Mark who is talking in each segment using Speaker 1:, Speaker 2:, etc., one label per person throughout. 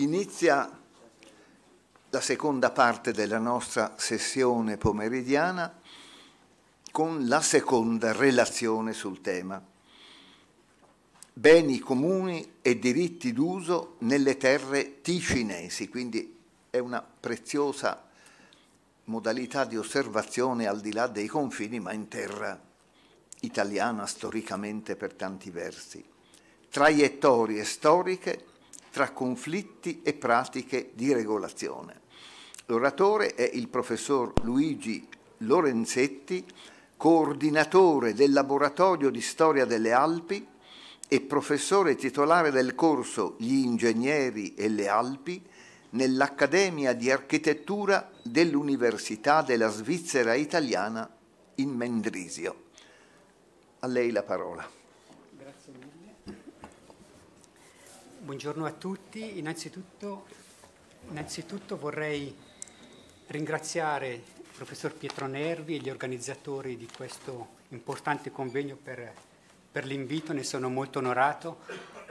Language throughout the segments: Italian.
Speaker 1: Inizia la seconda parte della nostra sessione pomeridiana con la seconda relazione sul tema. Beni comuni e diritti d'uso nelle terre ticinesi, quindi è una preziosa modalità di osservazione al di là dei confini, ma in terra italiana storicamente per tanti versi. Traiettorie storiche tra conflitti e pratiche di regolazione. L'oratore è il professor Luigi Lorenzetti, coordinatore del laboratorio di storia delle Alpi e professore titolare del corso Gli ingegneri e le Alpi nell'Accademia di Architettura dell'Università della Svizzera Italiana in Mendrisio. A lei la parola.
Speaker 2: Buongiorno a tutti. Innanzitutto, innanzitutto, vorrei ringraziare il professor Pietro Nervi e gli organizzatori di questo importante convegno per, per l'invito, ne sono molto onorato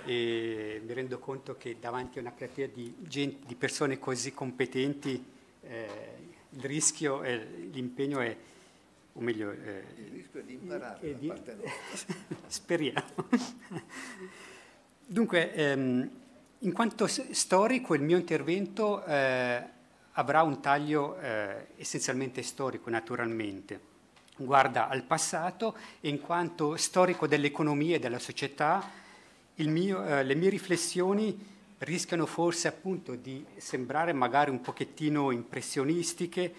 Speaker 2: e mi rendo conto che davanti a una platea di, gente, di persone così competenti eh, il rischio e l'impegno è, o meglio... Eh, il rischio è di imparare di, Speriamo. Dunque, ehm, in quanto storico il mio intervento eh, avrà un taglio eh, essenzialmente storico, naturalmente. Guarda al passato e in quanto storico dell'economia e della società, mio, eh, le mie riflessioni rischiano forse appunto di sembrare magari un pochettino impressionistiche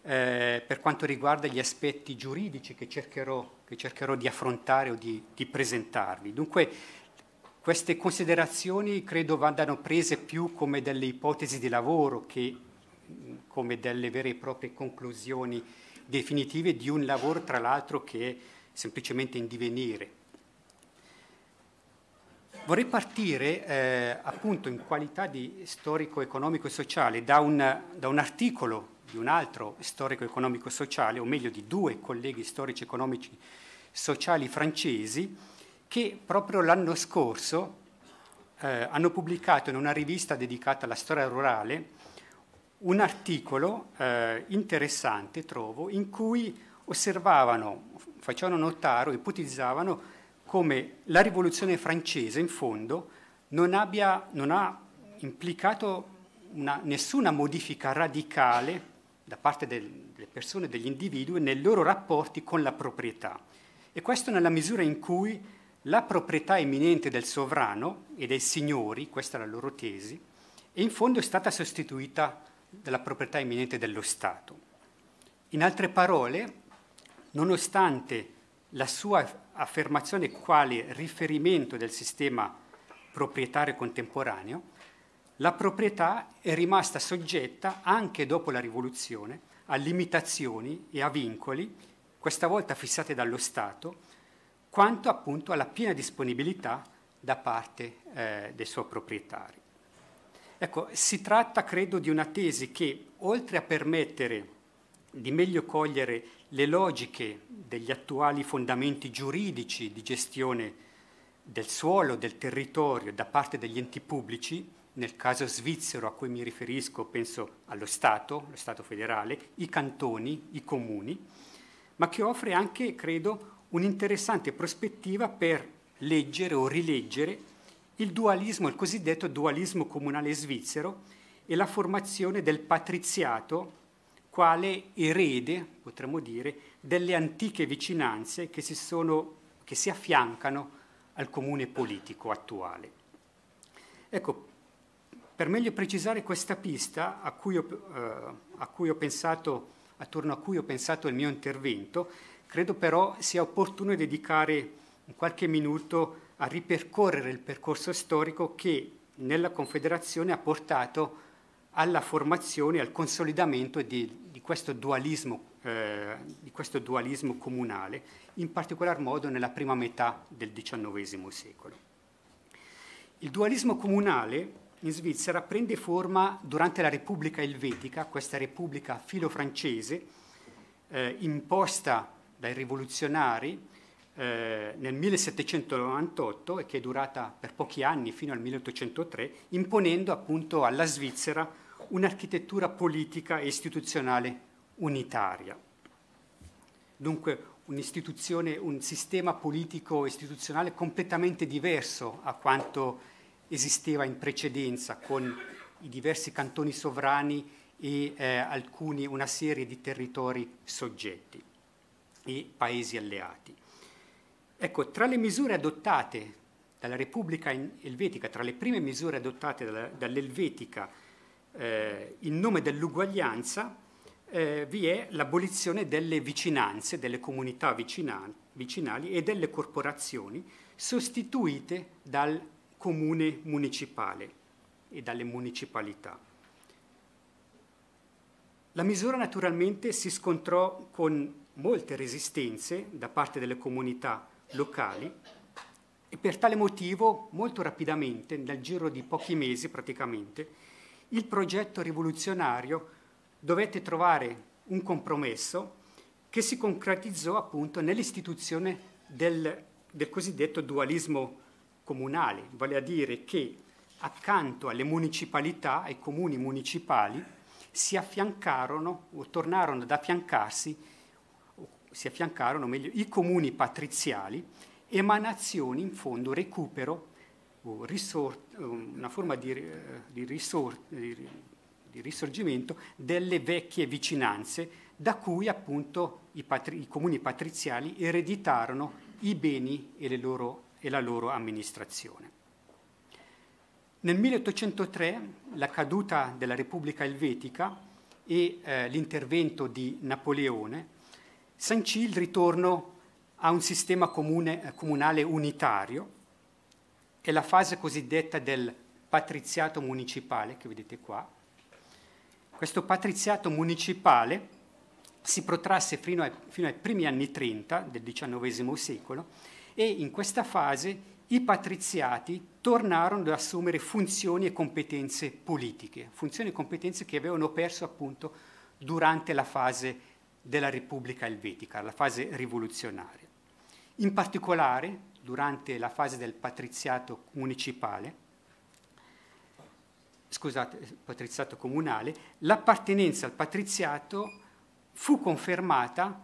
Speaker 2: eh, per quanto riguarda gli aspetti giuridici che cercherò, che cercherò di affrontare o di, di presentarvi. Dunque, queste considerazioni credo vadano prese più come delle ipotesi di lavoro che come delle vere e proprie conclusioni definitive di un lavoro, tra l'altro, che è semplicemente in divenire. Vorrei partire eh, appunto in qualità di storico economico e sociale da un, da un articolo di un altro storico economico e sociale, o meglio di due colleghi storici economici sociali francesi, che proprio l'anno scorso eh, hanno pubblicato in una rivista dedicata alla storia rurale un articolo eh, interessante, trovo, in cui osservavano, facevano notare, ipotizzavano come la rivoluzione francese in fondo non, abbia, non ha implicato una, nessuna modifica radicale da parte del, delle persone, degli individui, nei loro rapporti con la proprietà. E questo nella misura in cui la proprietà imminente del sovrano e dei signori, questa è la loro tesi, è in fondo stata sostituita dalla proprietà imminente dello Stato. In altre parole, nonostante la sua affermazione quale riferimento del sistema proprietario contemporaneo, la proprietà è rimasta soggetta anche dopo la rivoluzione a limitazioni e a vincoli, questa volta fissate dallo Stato, quanto appunto alla piena disponibilità da parte eh, del suo proprietario. Ecco, si tratta credo di una tesi che oltre a permettere di meglio cogliere le logiche degli attuali fondamenti giuridici di gestione del suolo, del territorio da parte degli enti pubblici, nel caso svizzero a cui mi riferisco penso allo Stato, lo Stato federale, i cantoni, i comuni, ma che offre anche, credo, un'interessante prospettiva per leggere o rileggere il dualismo, il cosiddetto dualismo comunale svizzero e la formazione del patriziato quale erede, potremmo dire, delle antiche vicinanze che si, sono, che si affiancano al comune politico attuale. Ecco, per meglio precisare questa pista a cui ho, eh, a cui ho pensato, attorno a cui ho pensato il mio intervento, Credo però sia opportuno dedicare qualche minuto a ripercorrere il percorso storico che nella Confederazione ha portato alla formazione, al consolidamento di, di, questo eh, di, questo dualismo, comunale, in particolar modo nella prima metà del XIX secolo. Il dualismo comunale in Svizzera prende forma durante la Repubblica Elvetica, questa Repubblica filo-francese, eh, imposta dai rivoluzionari eh, nel 1798 e che è durata per pochi anni fino al 1803, imponendo appunto alla Svizzera un'architettura politica e istituzionale unitaria. Dunque un'istituzione, un sistema politico istituzionale completamente diverso a quanto esisteva in precedenza con i diversi cantoni sovrani e eh, alcuni, una serie di territori soggetti i paesi alleati. Ecco, tra le misure adottate dalla Repubblica Elvetica, tra le prime misure adottate dall'Elvetica eh, in nome dell'uguaglianza, eh, vi è l'abolizione delle vicinanze, delle comunità vicina- vicinali e delle corporazioni sostituite dal comune municipale e dalle municipalità. La misura naturalmente si scontrò con molte resistenze da parte delle comunità locali e per tale motivo molto rapidamente, nel giro di pochi mesi praticamente, il progetto rivoluzionario dovette trovare un compromesso che si concretizzò appunto nell'istituzione del, del cosiddetto dualismo comunale, vale a dire che accanto alle municipalità, ai comuni municipali, si affiancarono o tornarono ad affiancarsi si affiancarono meglio i comuni patriziali, emanazioni in fondo recupero o risort, una forma di, eh, di, risort, di, risorgimento delle vecchie vicinanze da cui appunto i, patri, i comuni patriziali ereditarono i beni e, loro, e la loro amministrazione. Nel 1803 la caduta della Repubblica Elvetica e eh, l'intervento di Napoleone sancì il ritorno a un sistema comune, eh, comunale unitario e la fase cosiddetta del patriziato municipale, che vedete qua. Questo patriziato municipale si protrasse fino ai, fino ai primi anni 30 del XIX secolo e in questa fase i patriziati tornarono ad assumere funzioni e competenze politiche, funzioni e competenze che avevano perso appunto durante la fase della Repubblica Elvetica, la fase rivoluzionaria. In particolare, durante la fase del patriziato municipale, scusate, patriziato comunale, l'appartenenza al patriziato fu confermata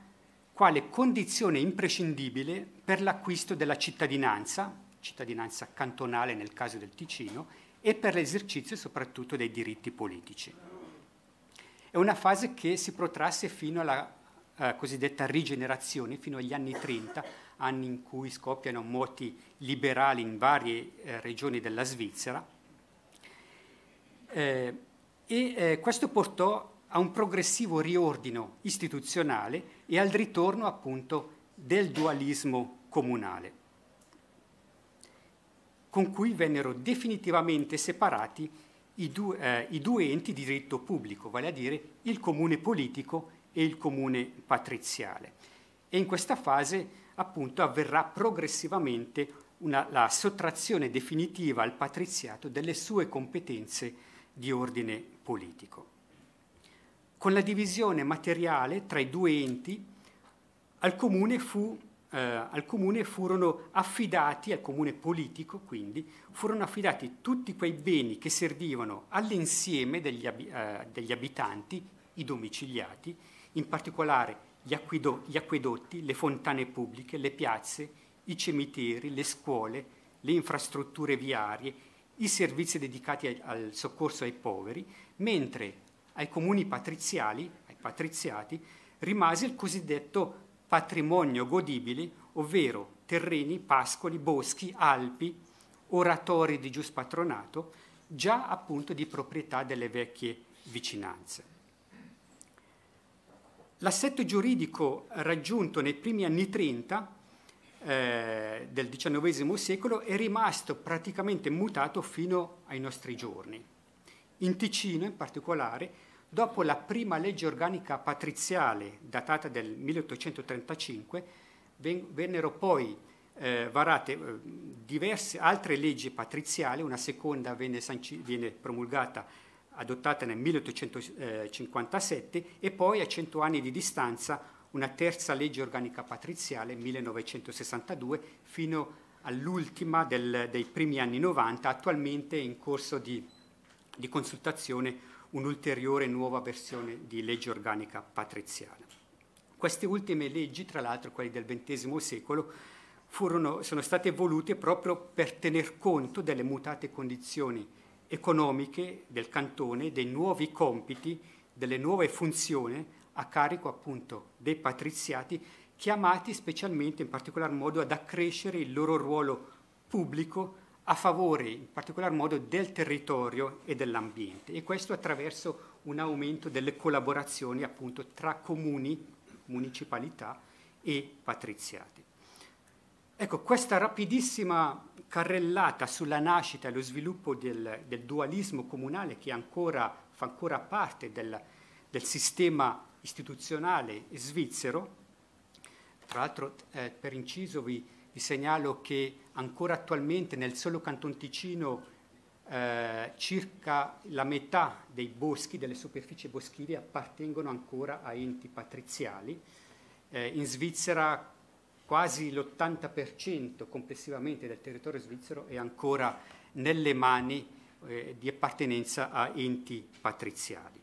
Speaker 2: quale condizione imprescindibile per l'acquisto della cittadinanza, cittadinanza cantonale nel caso del Ticino, e per l'esercizio soprattutto dei diritti politici. È una fase che si protrasse fino alla eh, cosiddetta rigenerazione, fino agli anni 30, anni in cui scoppiano moti liberali in varie eh, regioni della Svizzera. Eh, e eh, questo portò a un progressivo riordino istituzionale e al ritorno appunto del dualismo comunale, con cui vennero definitivamente separati i due, eh, i due enti di diritto pubblico, vale a dire il comune politico e il comune patriziale. E in questa fase appunto avverrà progressivamente una, la sottrazione definitiva al patriziato delle sue competenze di ordine politico. Con la divisione materiale tra i due enti, al comune fu eh, al comune furono affidati, al comune politico quindi, furono affidati tutti quei beni che servivano all'insieme degli, eh, degli abitanti, i domiciliati, in particolare gli, acquido, gli acquedotti, le fontane pubbliche, le piazze, i cimiteri, le scuole, le infrastrutture viarie, i servizi dedicati al soccorso ai poveri, mentre ai comuni patriziali, ai patriziati, rimase il cosiddetto patrimonio godibile, ovvero terreni, pascoli, boschi, alpi, oratori di giuspatronato, già appunto di proprietà delle vecchie vicinanze. L'assetto giuridico raggiunto nei primi anni 30 eh, del XIX secolo è rimasto praticamente mutato fino ai nostri giorni. In Ticino in particolare dopo la prima legge organica patriziale datata del 1835, ven- vennero poi eh, varate eh, diverse altre leggi patriziali, una seconda venne, sanci- viene promulgata, adottata nel 1857 e poi a cento anni di distanza una terza legge organica patriziale, 1962, fino all'ultima del, dei primi anni 90, attualmente in corso di, di consultazione un'ulteriore nuova versione di legge organica patriziana. Queste ultime leggi, tra l'altro quelle del XX secolo, furono, sono state volute proprio per tener conto delle mutate condizioni economiche del cantone, dei nuovi compiti, delle nuove funzioni a carico appunto dei patriziati, chiamati specialmente in particolar modo ad accrescere il loro ruolo pubblico a favore in particolar modo del territorio e dell'ambiente e questo attraverso un aumento delle collaborazioni appunto tra comuni, municipalità e patriziati. Ecco, questa rapidissima carrellata sulla nascita e lo sviluppo del, del dualismo comunale che ancora, fa ancora parte del, del sistema istituzionale svizzero, tra l'altro eh, per inciso vi vi segnalo che ancora attualmente nel solo Canton Ticino eh, circa la metà dei boschi, delle superfici boschive appartengono ancora a enti patriziali. Eh, in Svizzera quasi l'80% complessivamente del territorio svizzero è ancora nelle mani eh, di appartenenza a enti patriziali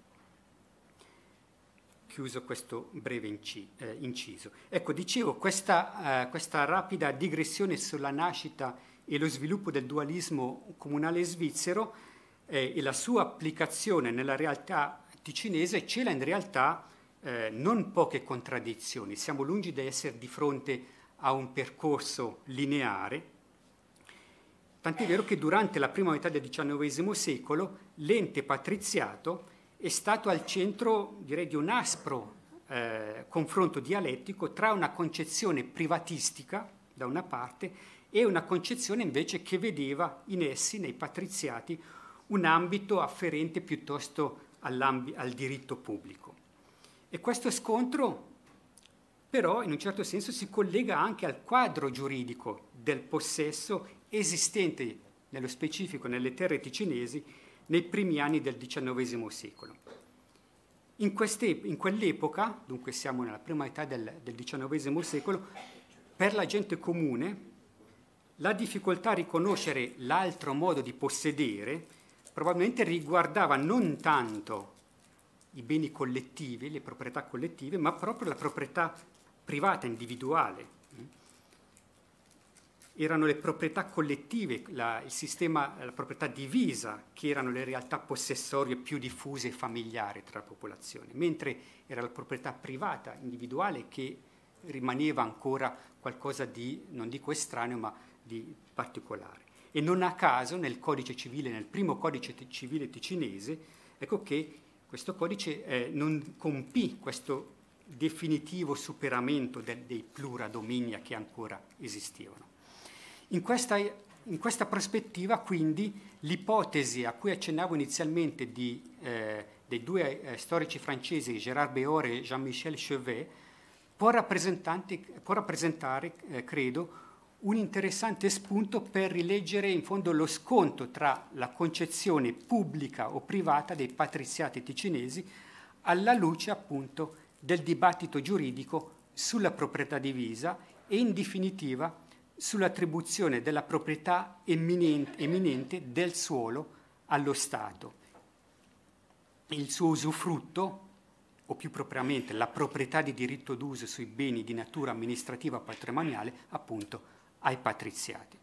Speaker 2: chiuso questo breve inci- eh, inciso. Ecco, dicevo, questa, eh, questa, rapida digressione sulla nascita e lo sviluppo del dualismo comunale svizzero eh, e la sua applicazione nella realtà ticinese cela in realtà eh, non poche contraddizioni. Siamo lungi da essere di fronte a un percorso lineare, tant'è vero che durante la prima metà del XIX secolo l'ente patriziato è stato al centro, direi, di un aspro eh, confronto dialettico tra una concezione privatistica, da una parte, e una concezione invece che vedeva in essi, nei patriziati, un ambito afferente piuttosto al diritto pubblico. E questo scontro però in un certo senso si collega anche al quadro giuridico del possesso esistente nello specifico nelle terre ticinesi nei primi anni del XIX secolo. In, in quell'epoca, dunque siamo nella prima metà del, del XIX secolo, per la gente comune la difficoltà a riconoscere l'altro modo di possedere probabilmente riguardava non tanto i beni collettivi, le proprietà collettive, ma proprio la proprietà privata, individuale erano le proprietà collettive, la, il sistema, la proprietà divisa, che erano le realtà possessorie più diffuse e familiari tra la popolazione, mentre era la proprietà privata, individuale, che rimaneva ancora qualcosa di, non dico estraneo, ma di particolare. E non a caso nel codice civile, nel primo codice civile ticinese, ecco che questo codice eh, non compì questo definitivo superamento de dei pluradominia che ancora esistevano. In questa, in questa prospettiva, quindi, l'ipotesi a cui accennavo inizialmente di, eh, dei due eh, storici francesi, Gérard Beore e Jean-Michel Chevet, può, può rappresentare, eh, credo, un interessante spunto per rileggere in fondo lo sconto tra la concezione pubblica o privata dei patriziati ticinesi alla luce appunto del dibattito giuridico sulla proprietà divisa e in definitiva sull'attribuzione della proprietà eminente, del suolo allo Stato. Il suo usufrutto, o più propriamente la proprietà di diritto d'uso sui beni di natura amministrativa patrimoniale, appunto, ai patriziati.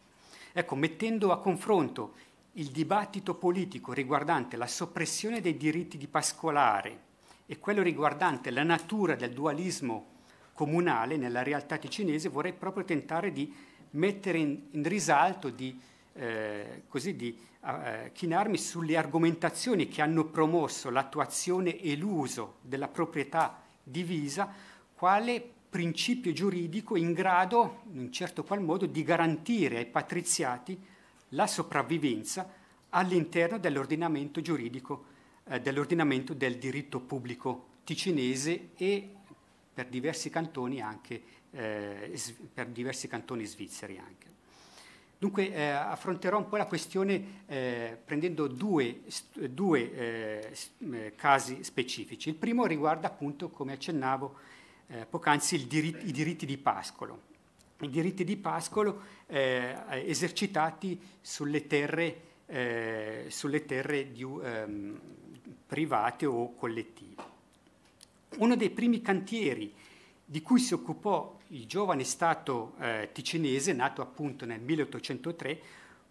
Speaker 2: Ecco, mettendo a confronto il dibattito politico riguardante la soppressione dei diritti di pascolare e quello riguardante la natura del dualismo comunale nella realtà ticinese, vorrei proprio tentare di mettere in, in risalto, di, eh, così, di eh, chinarmi sulle argomentazioni che hanno promosso l'attuazione e l'uso della proprietà divisa quale principio giuridico in grado, in un certo qual modo, di garantire ai patriziati la sopravvivenza all'interno dell'ordinamento giuridico, eh, dell'ordinamento del diritto pubblico ticinese e per diversi cantoni anche eh, per diversi cantoni svizzeri anche. Dunque eh, affronterò un po' la questione eh, prendendo due, due eh, eh, casi specifici. Il primo riguarda appunto, come accennavo eh, poc'anzi, diritti, i diritti di pascolo. I diritti di pascolo esercitati sulle terre, sulle terre di, ehm, private o collettive. Uno dei primi cantieri di cui si occupò il giovane Stato eh, ticinese, nato appunto nel 1803,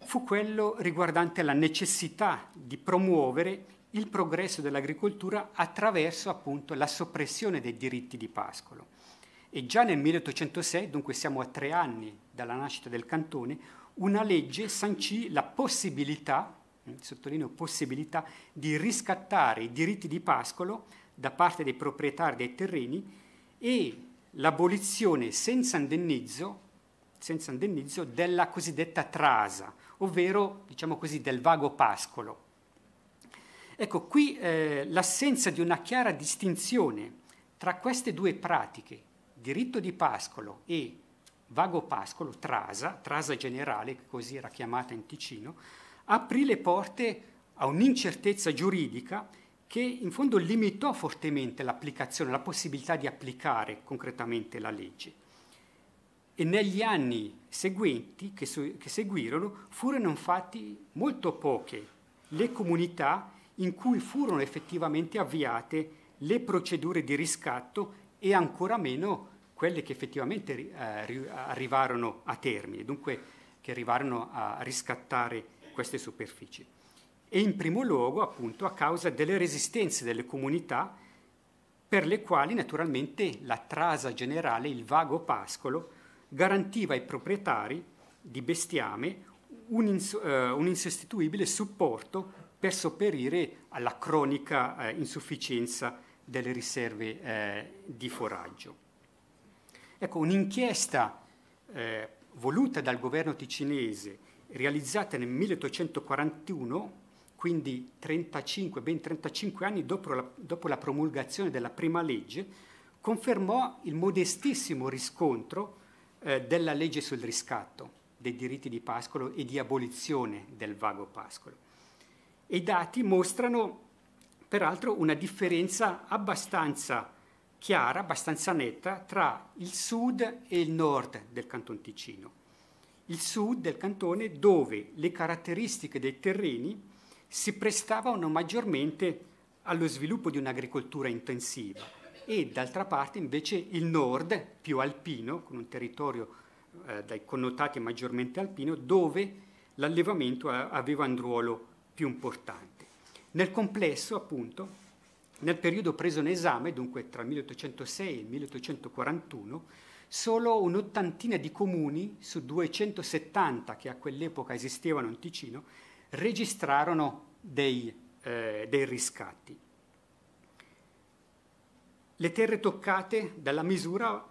Speaker 2: fu quello riguardante la necessità di promuovere il progresso dell'agricoltura attraverso appunto la soppressione dei diritti di pascolo. E già nel 1806, dunque siamo a tre anni dalla nascita del cantone, una legge sancì la possibilità, mm, sottolineo possibilità, di riscattare i diritti di pascolo da parte dei proprietari dei terreni e l'abolizione senza indennizzo, senza indennizzo della cosiddetta trasa, ovvero diciamo così del vago pascolo. Ecco, qui eh, l'assenza di una chiara distinzione tra queste due pratiche, diritto di pascolo e vago pascolo, trasa, trasa generale, così era chiamata in Ticino, aprì le porte a un'incertezza giuridica che in fondo limitò fortemente l'applicazione, la possibilità di applicare concretamente la legge. E negli anni seguenti, che, su, che seguirono, furono infatti molto poche le comunità in cui furono effettivamente avviate le procedure di riscatto e ancora meno quelle che effettivamente eh, arrivarono a termine, dunque che arrivarono a riscattare queste superfici e in primo luogo appunto a causa delle resistenze delle comunità per le quali naturalmente la trasa generale, il vago pascolo, garantiva ai proprietari di bestiame un, ins- uh, un insostituibile supporto per sopperire alla cronica uh, insufficienza delle riserve uh, di foraggio. Ecco, un'inchiesta voluta dal governo ticinese, realizzata nel 1841, quindi 35, ben 35 anni dopo la, dopo la promulgazione della prima legge, confermò il modestissimo riscontro eh, della legge sul riscatto dei diritti di Pascolo e di abolizione del vago Pascolo. E I dati mostrano peraltro una differenza abbastanza chiara, abbastanza netta tra il sud e il nord del Canton Ticino. Il sud del cantone dove le caratteristiche dei terreni si prestavano maggiormente allo sviluppo di un'agricoltura intensiva e d'altra parte invece il nord, più alpino, con un territorio eh, dai connotati maggiormente alpino, dove l'allevamento aveva un ruolo più importante. Nel complesso, appunto, nel periodo preso in esame, dunque tra il 1806 e il 1841, solo un'ottantina di comuni su 270 che a quell'epoca esistevano in Ticino registrarono dei, eh, dei riscatti. Le terre toccate dalla misura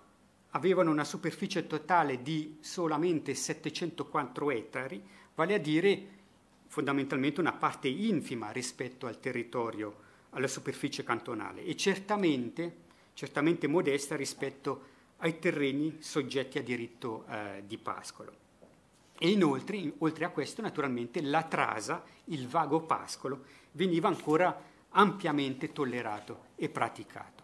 Speaker 2: avevano una superficie totale di solamente 704 ettari, vale a dire fondamentalmente una parte infima rispetto al territorio, alla superficie cantonale e certamente, certamente modesta rispetto ai terreni soggetti a diritto eh, di pascolo. E inoltre, oltre a questo, naturalmente, la trasa, il vago pascolo, veniva ancora ampiamente tollerato e praticato.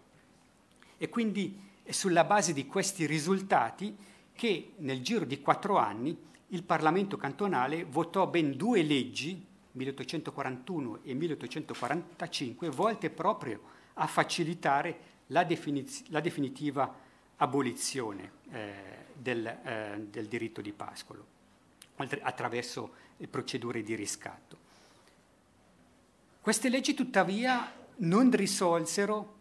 Speaker 2: E quindi è sulla base di questi risultati che nel giro di quattro anni il Parlamento cantonale votò ben due leggi, 1841 e 1845, volte proprio a facilitare la, definiz- la definitiva abolizione eh, del, eh, del diritto di pascolo attraverso procedure di riscatto. Queste leggi tuttavia non risolsero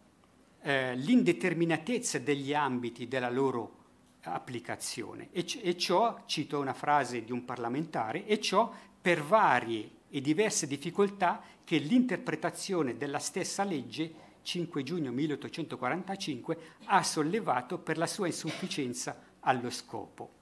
Speaker 2: eh, l'indeterminatezza degli ambiti della loro applicazione e, e ciò, cito una frase di un parlamentare, e ciò per varie e diverse difficoltà che l'interpretazione della stessa legge 5 giugno 1845 ha sollevato per la sua insufficienza allo scopo.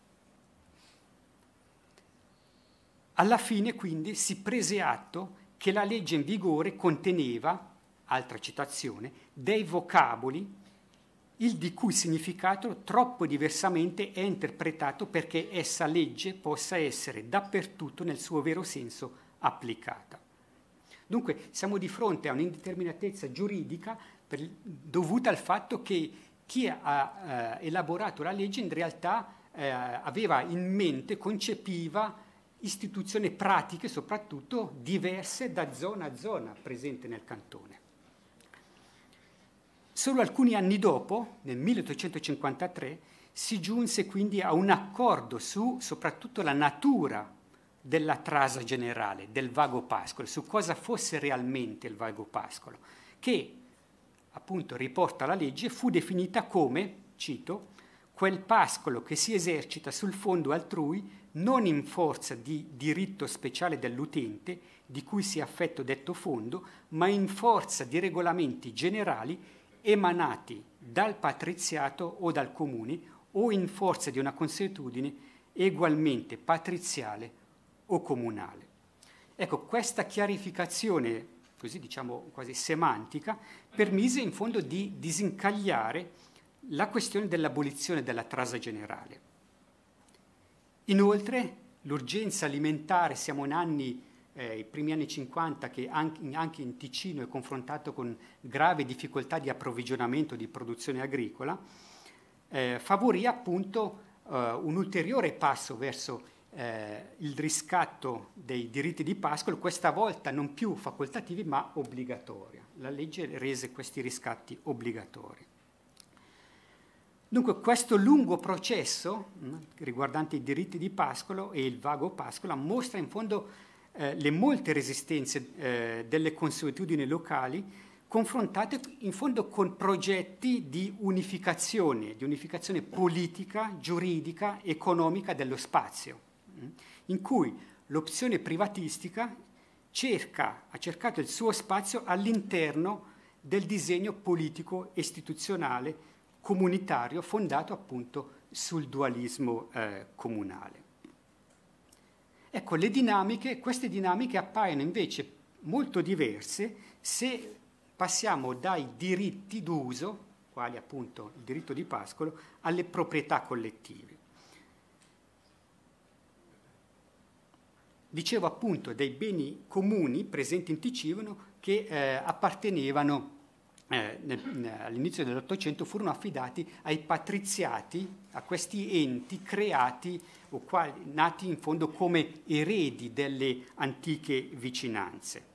Speaker 2: Alla fine quindi si prese atto che la legge in vigore conteneva, altra citazione, dei vocaboli il di cui significato troppo diversamente è interpretato perché essa legge possa essere dappertutto nel suo vero senso applicata. Dunque siamo di fronte a un'indeterminatezza giuridica per, dovuta al fatto che chi ha eh, elaborato la legge in realtà eh, aveva in mente, concepiva istituzioni pratiche soprattutto diverse da zona a zona presente nel cantone. Solo alcuni anni dopo, nel 1853, si giunse quindi a un accordo su soprattutto la natura della trasa generale, del vago pascolo, su cosa fosse realmente il vago pascolo, che appunto riporta la legge, fu definita come, cito, quel pascolo che si esercita sul fondo altrui non in forza di diritto speciale dell'utente di cui sia affetto detto fondo, ma in forza di regolamenti generali emanati dal patriziato o dal comune o in forza di una consuetudine egualmente patriziale o comunale. Ecco, questa chiarificazione, così diciamo quasi semantica, permise in fondo di disincagliare la questione dell'abolizione della trasa generale. Inoltre l'urgenza alimentare, siamo in anni, eh, i primi anni 50, che anche, anche in Ticino è confrontato con grave difficoltà di approvvigionamento di produzione agricola, eh, favorì appunto eh, un ulteriore passo verso eh, il riscatto dei diritti di pascolo, questa volta non più facoltativi ma obbligatoria. La legge rese questi riscatti obbligatori. Dunque questo lungo processo mm, riguardante i diritti di Pascolo e il vago Pascola mostra in fondo eh, le molte resistenze eh, delle consuetudini locali confrontate in fondo con progetti di unificazione, di unificazione politica, giuridica, economica dello spazio, mm, in cui l'opzione privatistica cerca, ha cercato il suo spazio all'interno del disegno politico istituzionale comunitario fondato appunto sul dualismo eh, comunale. Ecco, le dinamiche, queste dinamiche appaiono invece molto diverse se passiamo dai diritti d'uso, quali appunto il diritto di pascolo, alle proprietà collettive. Dicevo appunto dei beni comuni presenti in Ticino che eh, appartenevano eh, all'inizio dell'Ottocento furono affidati ai patriziati, a questi enti creati o quali, nati in fondo come eredi delle antiche vicinanze.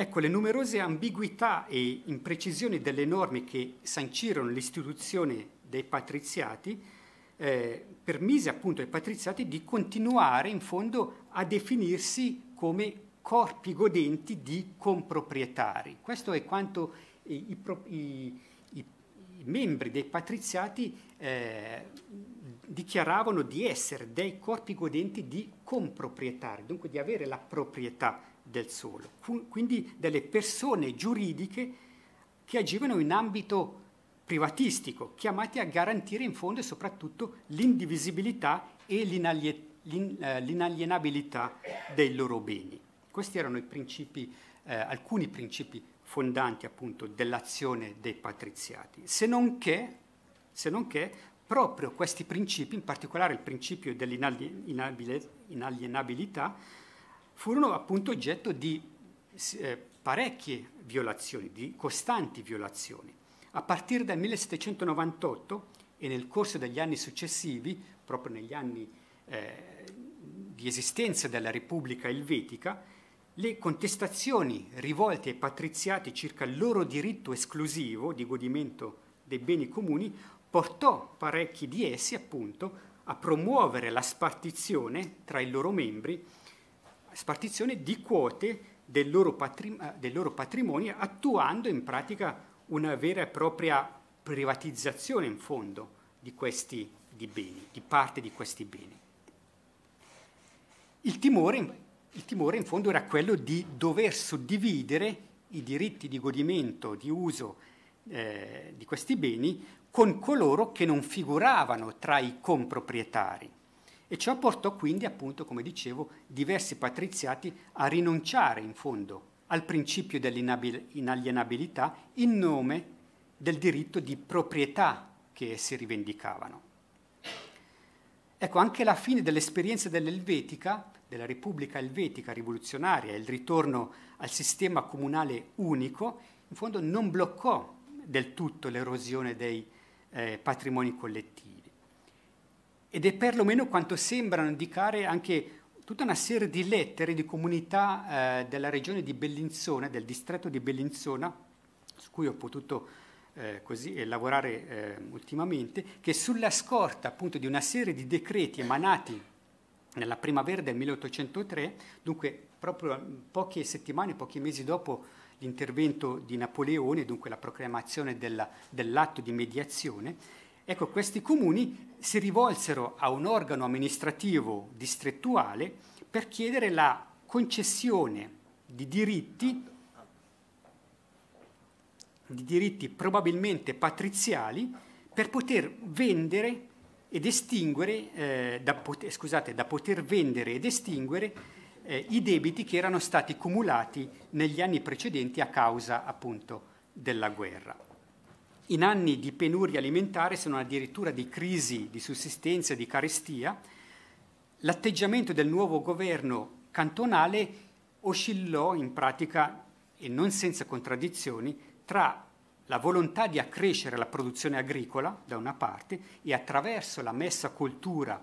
Speaker 2: Ecco, le numerose ambiguità e imprecisioni delle norme che sancirono l'istituzione dei patriziati eh, permise appunto ai patriziati di continuare in fondo a definirsi come corpi godenti di comproprietari. Questo è quanto i, i, i, i membri dei patriziati eh, dichiaravano di essere dei corpi godenti di comproprietari, dunque di avere la proprietà del suolo, quindi delle persone giuridiche che agivano in ambito privatistico, chiamati a garantire in fondo soprattutto l'indivisibilità e eh, l'inalienabilità dei loro beni. Questi erano principi, eh, alcuni principi fondanti appunto dell'azione dei patriziati, se non, che, se non che proprio questi principi, in particolare il principio dell'inalienabilità, furono appunto oggetto di eh, parecchie violazioni, di costanti violazioni. A partire dal 1798 e nel corso degli anni successivi, proprio negli anni eh, di esistenza della Repubblica Elvetica, le contestazioni rivolte ai patriziati circa il loro diritto esclusivo di godimento dei beni comuni portò parecchi di essi appunto a promuovere la spartizione tra i loro membri, spartizione di quote del loro, patrim- del loro patrimonio, attuando in pratica una vera e propria privatizzazione in fondo di questi di beni, di parte di questi beni. Il timore il timore in fondo era quello di dover suddividere i diritti di godimento, di uso eh, di questi beni con coloro che non figuravano tra i comproprietari. E ciò portò quindi, appunto, come dicevo, diversi patriziati a rinunciare in fondo al principio dell'inalienabilità in nome del diritto di proprietà che essi rivendicavano. Ecco, anche la fine dell'esperienza dell'Elvetica, della Repubblica Elvetica rivoluzionaria, e il ritorno al sistema comunale unico, in fondo non bloccò del tutto l'erosione dei eh, patrimoni collettivi. Ed è perlomeno quanto sembrano indicare anche tutta una serie di lettere di comunità eh, della regione di Bellinzona, del distretto di Bellinzona, su cui ho potuto eh, così, e lavorare eh, ultimamente, che sulla scorta appunto di una serie di decreti emanati nella primavera del 1803, dunque proprio poche settimane, pochi mesi dopo l'intervento di Napoleone, dunque la proclamazione della, dell'atto di mediazione, ecco questi comuni si rivolsero a un organo amministrativo distrettuale per chiedere la concessione di diritti di diritti probabilmente patriziali per poter vendere ed estinguere, eh, da, pot- eh, scusate, da poter vendere ed estinguere eh, i debiti che erano stati cumulati negli anni precedenti a causa appunto della guerra. In anni di penuria alimentare, se non addirittura di crisi di sussistenza e di carestia, l'atteggiamento del nuovo governo cantonale oscillò in pratica, e non senza contraddizioni, tra la volontà di accrescere la produzione agricola da una parte e attraverso la messa a coltura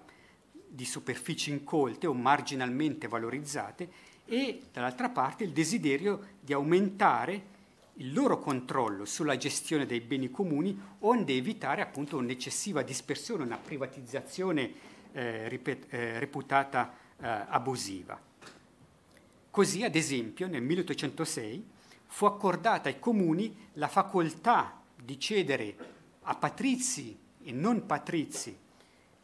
Speaker 2: di superfici incolte o marginalmente valorizzate e dall'altra parte il desiderio di aumentare il loro controllo sulla gestione dei beni comuni onde evitare appunto un'eccessiva dispersione, una privatizzazione eh, ripet- eh, reputata eh, abusiva. Così ad esempio nel 1806 fu accordata ai comuni la facoltà di cedere a patrizi e non patrizi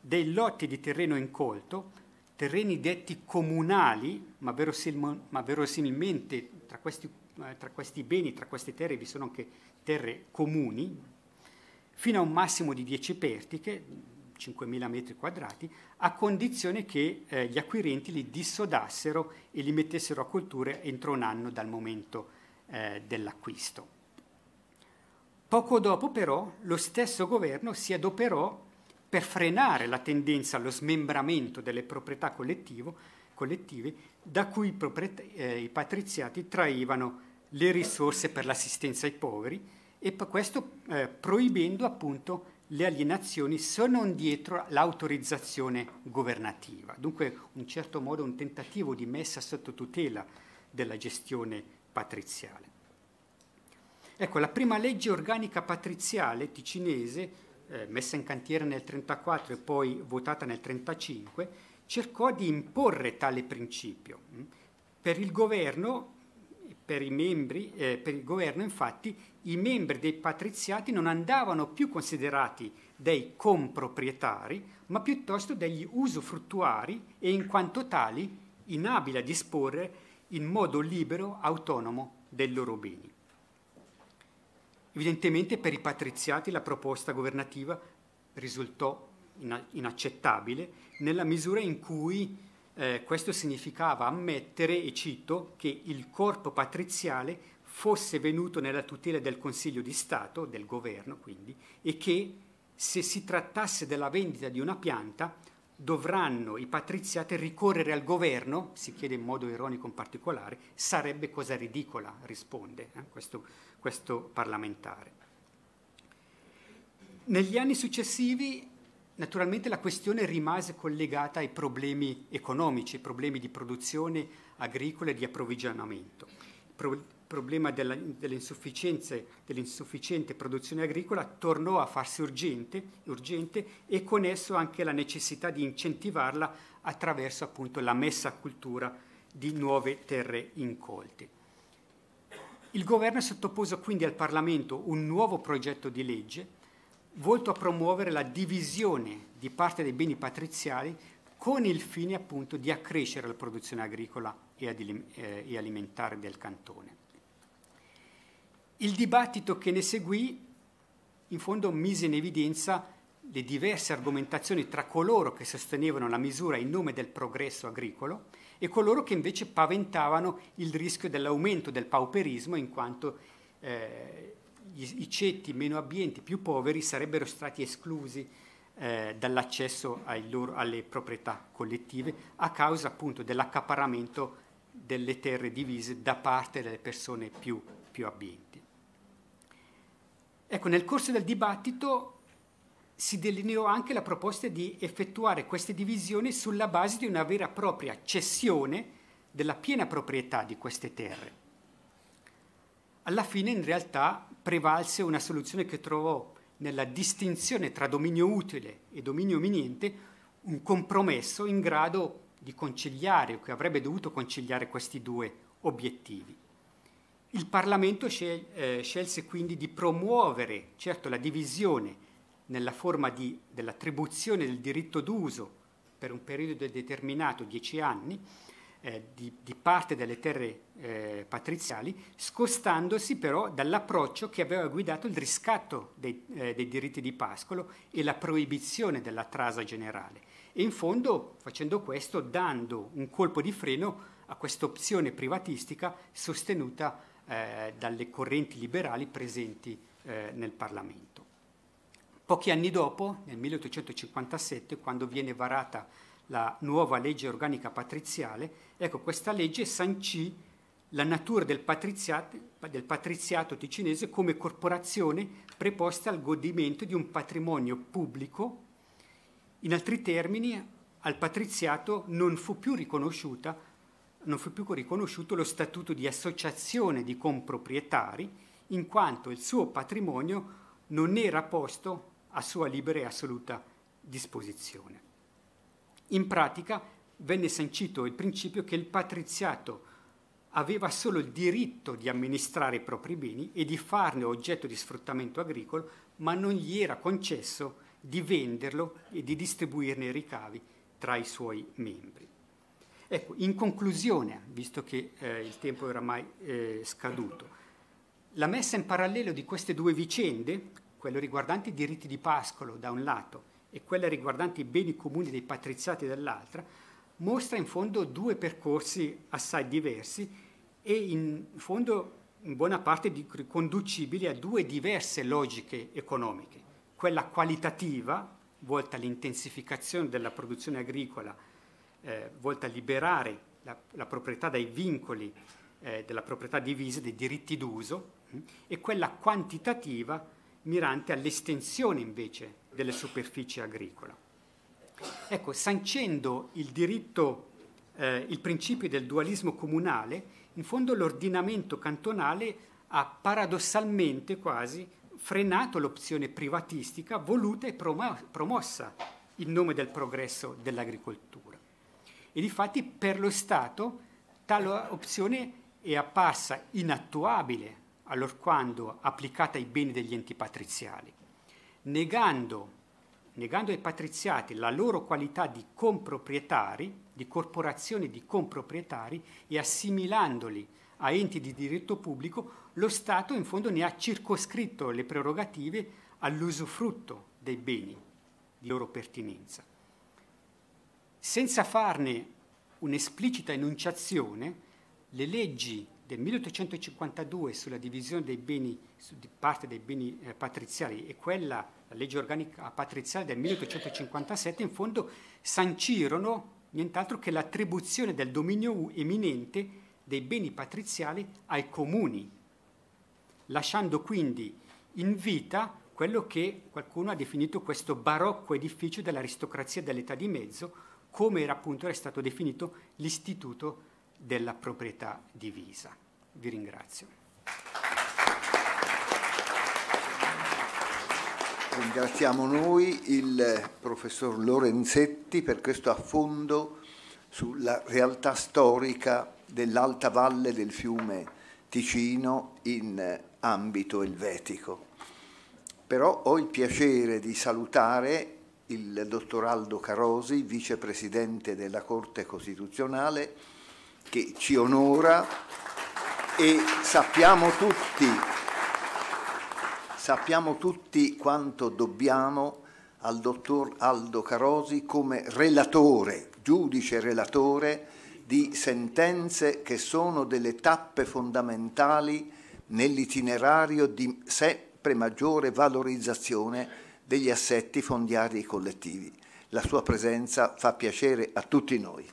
Speaker 2: dei lotti di terreno incolto, terreni detti comunali, ma, verosim- ma verosimilmente tra questi, eh, tra questi beni, tra queste terre vi sono anche terre comuni, fino a un massimo di 10 pertiche, 5.000 metri quadrati, a condizione che eh, gli acquirenti li dissodassero e li mettessero a coltura entro un anno dal momento eh, dell'acquisto. Poco dopo però lo stesso governo si adoperò per frenare la tendenza allo smembramento delle proprietà collettive da cui i, proprietà, eh, i patriziati traevano le risorse per l'assistenza ai poveri e questo eh, proibendo appunto le alienazioni se non dietro l'autorizzazione governativa. Dunque, in certo modo, un tentativo di messa sotto tutela della gestione patriziale. Ecco, la prima legge organica patriziale ticinese, eh, messa in cantiere nel 1934 e poi votata nel 1935, cercò di imporre tale principio. Mm? Per il governo, per, membri, eh, per il governo infatti, i membri dei patriziati non andavano più considerati dei comproprietari, ma piuttosto degli usufruttuari e in quanto tali inabili a disporre in modo libero, autonomo dei loro beni. Evidentemente per i patriziati la proposta governativa risultò inaccettabile nella misura in cui eh, questo significava ammettere, e cito, che il corpo patriziale fosse venuto nella tutela del Consiglio di Stato, del governo quindi, e che se si trattasse della vendita di una pianta, dovranno i patriziati ricorrere al governo, si chiede in modo ironico in particolare, sarebbe cosa ridicola, risponde eh, questo, questo parlamentare. Negli anni successivi naturalmente la questione rimase collegata ai problemi economici, ai problemi di produzione agricola e di approvvigionamento. Pro- problema della, dell'insufficiente produzione agricola tornò a farsi urgente, urgente, e con esso anche la necessità di incentivarla attraverso appunto la messa a cultura di nuove terre incolte. Il governo sottopose quindi al Parlamento un nuovo progetto di legge volto a promuovere la divisione di parte dei beni patriziali con il fine appunto di accrescere la produzione agricola e eh, alimentare del cantone. Il dibattito che ne seguì in fondo mise in evidenza le diverse argomentazioni tra coloro che sostenevano la misura in nome del progresso agricolo e coloro che invece paventavano il rischio dell'aumento del pauperismo in quanto eh, i ceti meno abbienti, più poveri, sarebbero stati esclusi eh, dall'accesso loro, alle proprietà collettive a causa appunto dell'accaparramento delle terre divise da parte delle persone più, più abbienti. Ecco, nel corso del dibattito si delineò anche la proposta di effettuare queste divisioni sulla base di una vera e propria cessione della piena proprietà di queste terre. Alla fine in realtà prevalse una soluzione che trovò nella distinzione tra dominio utile e dominio miniente un compromesso in grado di conciliare, o che avrebbe dovuto conciliare questi due obiettivi. Il Parlamento scel- eh, scelse quindi di promuovere, certo, la divisione nella forma di, dell'attribuzione del diritto d'uso per un periodo determinato, 10 anni, eh, di, di, parte delle terre eh, patriziali, scostandosi però dall'approccio che aveva guidato il riscatto dei, eh, dei diritti di pascolo e la proibizione della trasa generale. E in fondo, facendo questo, dando un colpo di freno a questa opzione privatistica sostenuta eh, dalle correnti liberali presenti eh, nel Parlamento. Pochi anni dopo, nel 1857, quando viene varata la nuova legge organica patriziale, ecco, questa legge sancì la natura del patriziato, del patriziato ticinese come corporazione preposta al godimento di un patrimonio pubblico. In altri termini, al patriziato non fu più riconosciuta non fu più riconosciuto lo statuto di associazione di comproprietari, in quanto il suo patrimonio non era posto a sua libera e assoluta disposizione. In pratica venne sancito il principio che il patriziato aveva solo il diritto di amministrare i propri beni e di farne oggetto di sfruttamento agricolo, ma non gli era concesso di venderlo e di distribuirne i ricavi tra i suoi membri. Ecco, in conclusione, visto che eh, il tempo è oramai eh, scaduto, la messa in parallelo di queste due vicende, quella riguardante i diritti di pascolo da un lato e quella riguardante i beni comuni dei patriziati dall'altra, mostra in fondo due percorsi assai diversi e in fondo in buona parte riconducibili a due diverse logiche economiche, quella qualitativa, volta all'intensificazione della produzione agricola, eh, volta a liberare la, la proprietà dai vincoli eh, della proprietà divisa, dei diritti d'uso, mm, e quella quantitativa mirante all'estensione invece delle superfici agricole. Ecco, sancendo il diritto, eh, il principio del dualismo comunale, in fondo l'ordinamento cantonale ha paradossalmente quasi frenato l'opzione privatistica voluta e promossa in nome del progresso dell'agricoltura. E difatti per lo Stato tale opzione è apparsa inattuabile allorquando applicata ai beni degli enti patriziali, negando, negando ai patriziati la loro qualità di comproprietari, di corporazioni di comproprietari e assimilandoli a enti di diritto pubblico, lo Stato in fondo ne ha circoscritto le prerogative all'usufrutto dei beni di loro pertinenza. Senza farne un'esplicita enunciazione, le leggi del 1852 sulla divisione dei beni, su di parte dei beni eh, patriziari e quella, la legge organica patriziale del 1857, in fondo sancirono nient'altro che l'attribuzione del dominio eminente dei beni patriziali ai comuni, lasciando quindi in vita quello che qualcuno ha definito questo barocco edificio dell'aristocrazia dell'età di mezzo, come era appunto era stato definito l'istituto della proprietà divisa. Vi ringrazio.
Speaker 1: Ringraziamo noi il professor Lorenzetti per questo affondo sulla realtà storica dell'alta valle del fiume Ticino in ambito elvetico. Però ho il piacere di salutare il dottor Aldo Carosi, vicepresidente della Corte Costituzionale, che ci onora e sappiamo tutti, sappiamo tutti quanto dobbiamo al dottor Aldo Carosi come relatore, giudice relatore di sentenze che sono delle tappe fondamentali nell'itinerario di sempre maggiore valorizzazione degli assetti fondiari collettivi. La sua presenza fa piacere a tutti noi.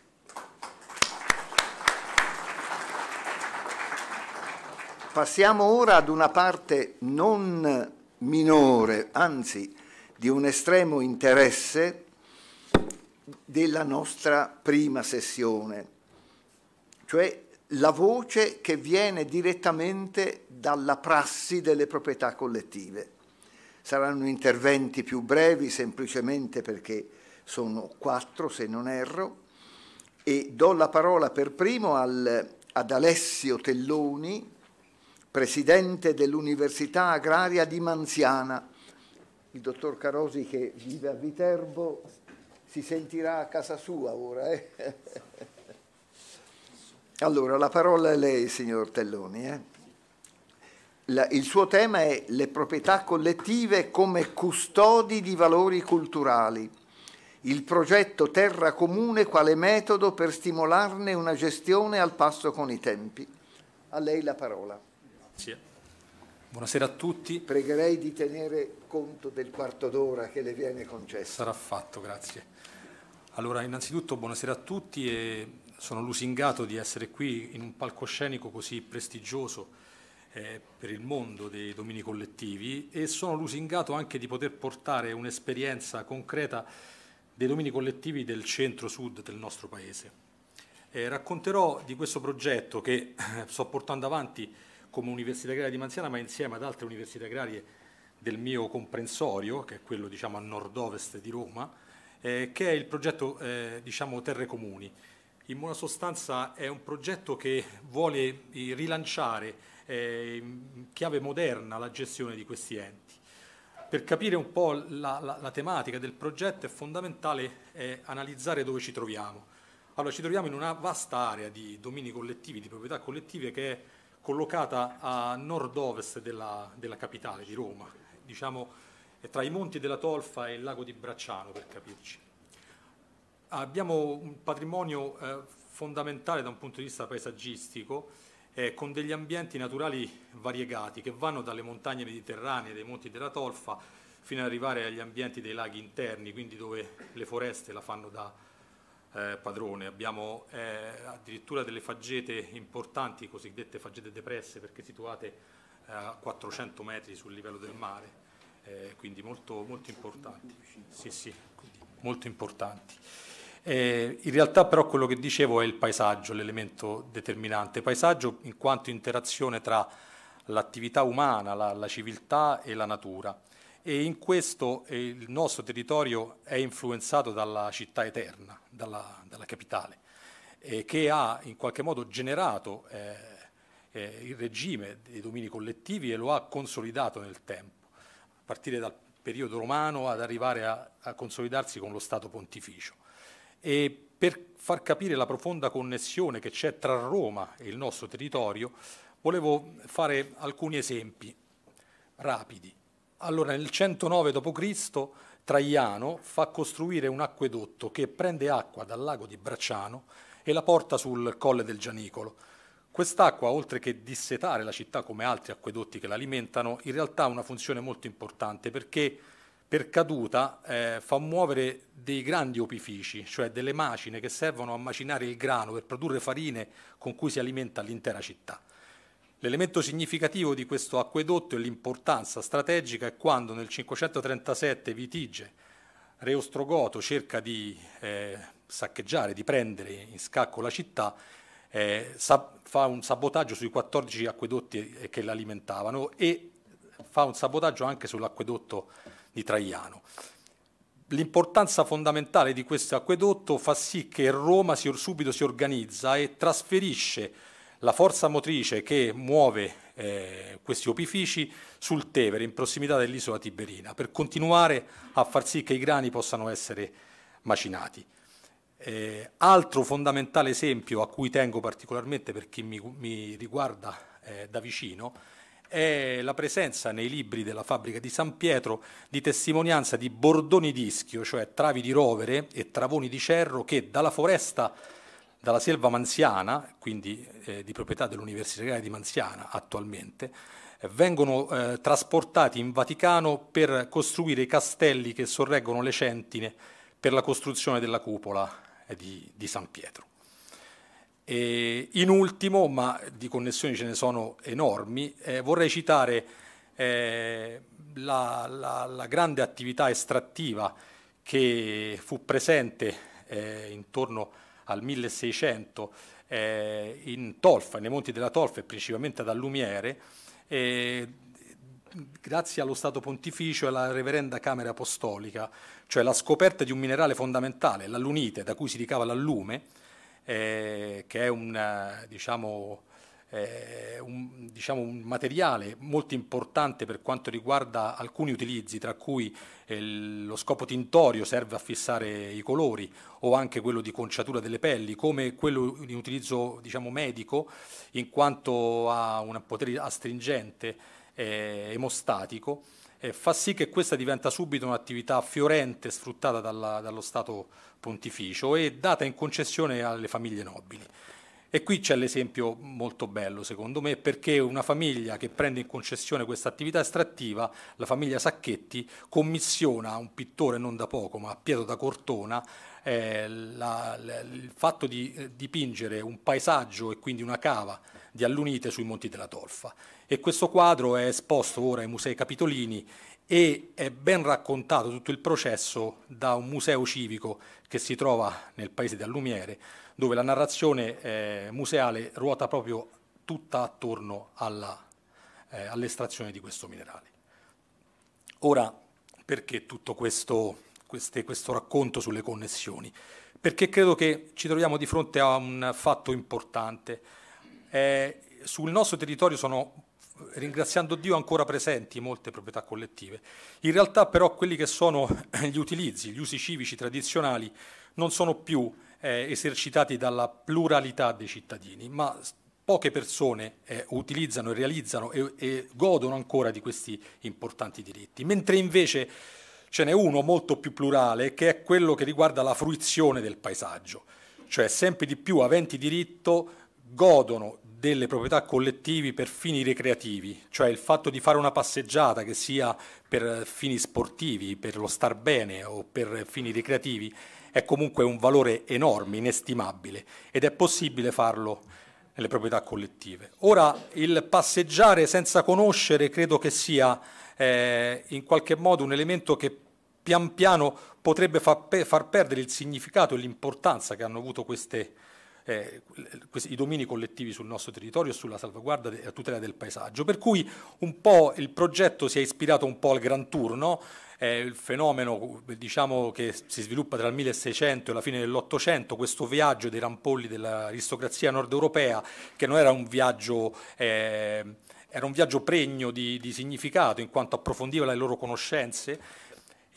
Speaker 1: Passiamo ora ad una parte non minore, anzi di un estremo interesse della nostra prima sessione, cioè la voce che viene direttamente dalla prassi delle proprietà collettive. Saranno interventi più brevi semplicemente perché sono quattro se non erro e do la parola per primo al, ad Alessio Telloni, presidente dell'Università Agraria di Manziana. Il dottor Carosi che vive a Viterbo si sentirà a casa sua ora. Eh? Allora, la parola a lei, signor Telloni. Eh? La, il suo tema è le proprietà collettive come custodi di valori culturali, il progetto Terra Comune quale metodo per stimolarne una gestione al passo con i tempi. A lei la parola. Grazie.
Speaker 3: Buonasera a tutti.
Speaker 1: Pregherei di tenere conto del quarto d'ora che le viene concesso.
Speaker 3: Sarà fatto, grazie. Allora, innanzitutto buonasera a tutti e sono lusingato di essere qui in un palcoscenico così prestigioso eh, per il mondo dei domini collettivi e sono lusingato anche di poter portare un'esperienza concreta dei domini collettivi del centro-sud del nostro paese. Eh, racconterò di questo progetto che eh, sto portando avanti come Università Agraria di Manziana, ma insieme ad altre università agrarie del mio comprensorio, che è quello diciamo, a nord-ovest di Roma, eh, che è il progetto eh, diciamo, Terre Comuni. In buona sostanza è un progetto che vuole eh, rilanciare in chiave moderna la gestione di questi enti. Per capire un po' la, la, la tematica del progetto è fondamentale eh, analizzare dove ci troviamo. Allora, ci troviamo in una vasta area di domini collettivi, di proprietà collettive che è collocata a nord-ovest della, della capitale di Roma, diciamo tra i monti della Tolfa e il lago di Bracciano per capirci. Abbiamo un patrimonio eh, fondamentale da un punto di vista paesaggistico eh, con degli ambienti naturali variegati che vanno dalle montagne mediterranee, dai monti della Tolfa, fino ad arrivare agli ambienti dei laghi interni, quindi dove le foreste la fanno da eh, padrone. Abbiamo eh, addirittura delle faggete importanti, cosiddette faggete depresse, perché situate eh, a 400 metri sul livello del mare, eh, quindi molto, molto importanti. Sì, sì, molto importanti. Eh, in realtà però quello che dicevo è il paesaggio, l'elemento determinante, paesaggio in quanto interazione tra l'attività umana, la, la civiltà e la natura. E in questo eh, il nostro territorio è influenzato dalla città eterna, dalla, dalla capitale, eh, che ha in qualche modo generato eh, eh, il regime dei domini collettivi e lo ha consolidato nel tempo, a partire dal periodo romano ad arrivare a, a consolidarsi con lo Stato pontificio e per far capire la profonda connessione che c'è tra Roma e il nostro territorio volevo fare alcuni esempi rapidi. Allora, nel 109 d.C. Traiano fa costruire un acquedotto che prende acqua dal lago di Bracciano e la porta sul colle del Gianicolo. Quest'acqua, oltre che dissetare la città come altri acquedotti che l'alimentano, in realtà ha una funzione molto importante perché per caduta eh, fa muovere dei grandi opifici, cioè delle macine che servono a macinare il grano per produrre farine con cui si alimenta l'intera città. L'elemento significativo di questo acquedotto e l'importanza strategica è quando nel 537 Vitige Re Ostrogoto cerca di eh, saccheggiare, di prendere in scacco la città, eh, fa un sabotaggio sui 14 acquedotti che l'alimentavano e fa un sabotaggio anche sull'acquedotto di Traiano. L'importanza fondamentale di questo acquedotto fa sì che Roma si, subito si organizza e trasferisce la forza motrice che muove eh, questi opifici sul Tevere, in prossimità dell'isola Tiberina, per continuare a far sì che i grani possano essere macinati. Eh, altro fondamentale esempio a cui tengo particolarmente per chi mi, mi riguarda eh, da vicino è la presenza nei libri della fabbrica di San Pietro di testimonianza di bordoni d'ischio, cioè travi di rovere e travoni di cerro che dalla foresta, dalla selva manziana, quindi eh, di proprietà dell'Università di Manziana attualmente, eh, vengono eh, trasportati in Vaticano per costruire i castelli che sorreggono le centine per la costruzione della cupola eh, di, di San Pietro. E eh, in ultimo, ma di connessioni ce ne sono enormi, eh, vorrei citare eh, la, la, la, grande attività estrattiva che fu presente eh, intorno al 1600 eh, in Tolfa, nei monti della Tolfa e principalmente ad Allumiere, eh, grazie allo Stato Pontificio e alla Reverenda Camera Apostolica, cioè la scoperta di un minerale fondamentale, l'allunite, da cui si ricava l'allume, eh, che è un, eh, diciamo, eh, un, diciamo, un, materiale molto importante per quanto riguarda alcuni utilizzi, tra cui eh, lo scopo tintorio serve a fissare i colori o anche quello di conciatura delle pelli, come quello di utilizzo diciamo, medico in quanto ha un potere astringente eh, emostatico, fa sì che questa diventa subito un'attività fiorente sfruttata dalla, dallo Stato pontificio e data in concessione alle famiglie nobili. E qui c'è l'esempio molto bello, secondo me, perché una famiglia che prende in concessione questa attività estrattiva, la famiglia Sacchetti, commissiona a un pittore non da poco, ma a Pietro da Cortona, eh, la, la, il fatto di eh, dipingere un paesaggio e quindi una cava di Allunite sui Monti della Torfa. E questo quadro è esposto ora ai Musei Capitolini e è ben raccontato tutto il processo da un museo civico che si trova nel paese di Allumiere, dove la narrazione eh, museale ruota proprio tutta attorno eh, all'estrazione eh, all di questo minerale. Ora, perché tutto questo, queste, questo racconto sulle connessioni? Perché credo che ci troviamo di fronte a un fatto importante. Eh, sul nostro territorio sono ringraziando Dio ancora presenti molte proprietà collettive. In realtà però quelli che sono gli utilizzi, gli usi civici tradizionali non sono più eh, esercitati dalla pluralità dei cittadini, ma poche persone eh, utilizzano e realizzano e, e godono ancora di questi importanti diritti, mentre invece ce n'è uno molto più plurale che è quello che riguarda la fruizione del paesaggio, cioè sempre di più aventi diritto godono delle proprietà collettivi per fini ricreativi, cioè il fatto di fare una passeggiata che sia per fini sportivi, per lo star bene o per fini ricreativi, è comunque un valore enorme, inestimabile ed è possibile farlo nelle proprietà collettive. Ora il passeggiare senza conoscere credo che sia eh, in qualche modo un elemento che pian piano potrebbe far, pe- far perdere il significato e l'importanza che hanno avuto queste eh, i domini collettivi sul nostro territorio e sulla salvaguardia e tutela del paesaggio. Per cui un po' il progetto si è ispirato un po' al Gran Turno, eh, il fenomeno diciamo, che si sviluppa tra il 1600 e la fine dell'Ottocento, questo viaggio dei rampolli dell'aristocrazia nord europea, che non era un viaggio... Eh, era un viaggio pregno di, di significato in quanto approfondiva le loro conoscenze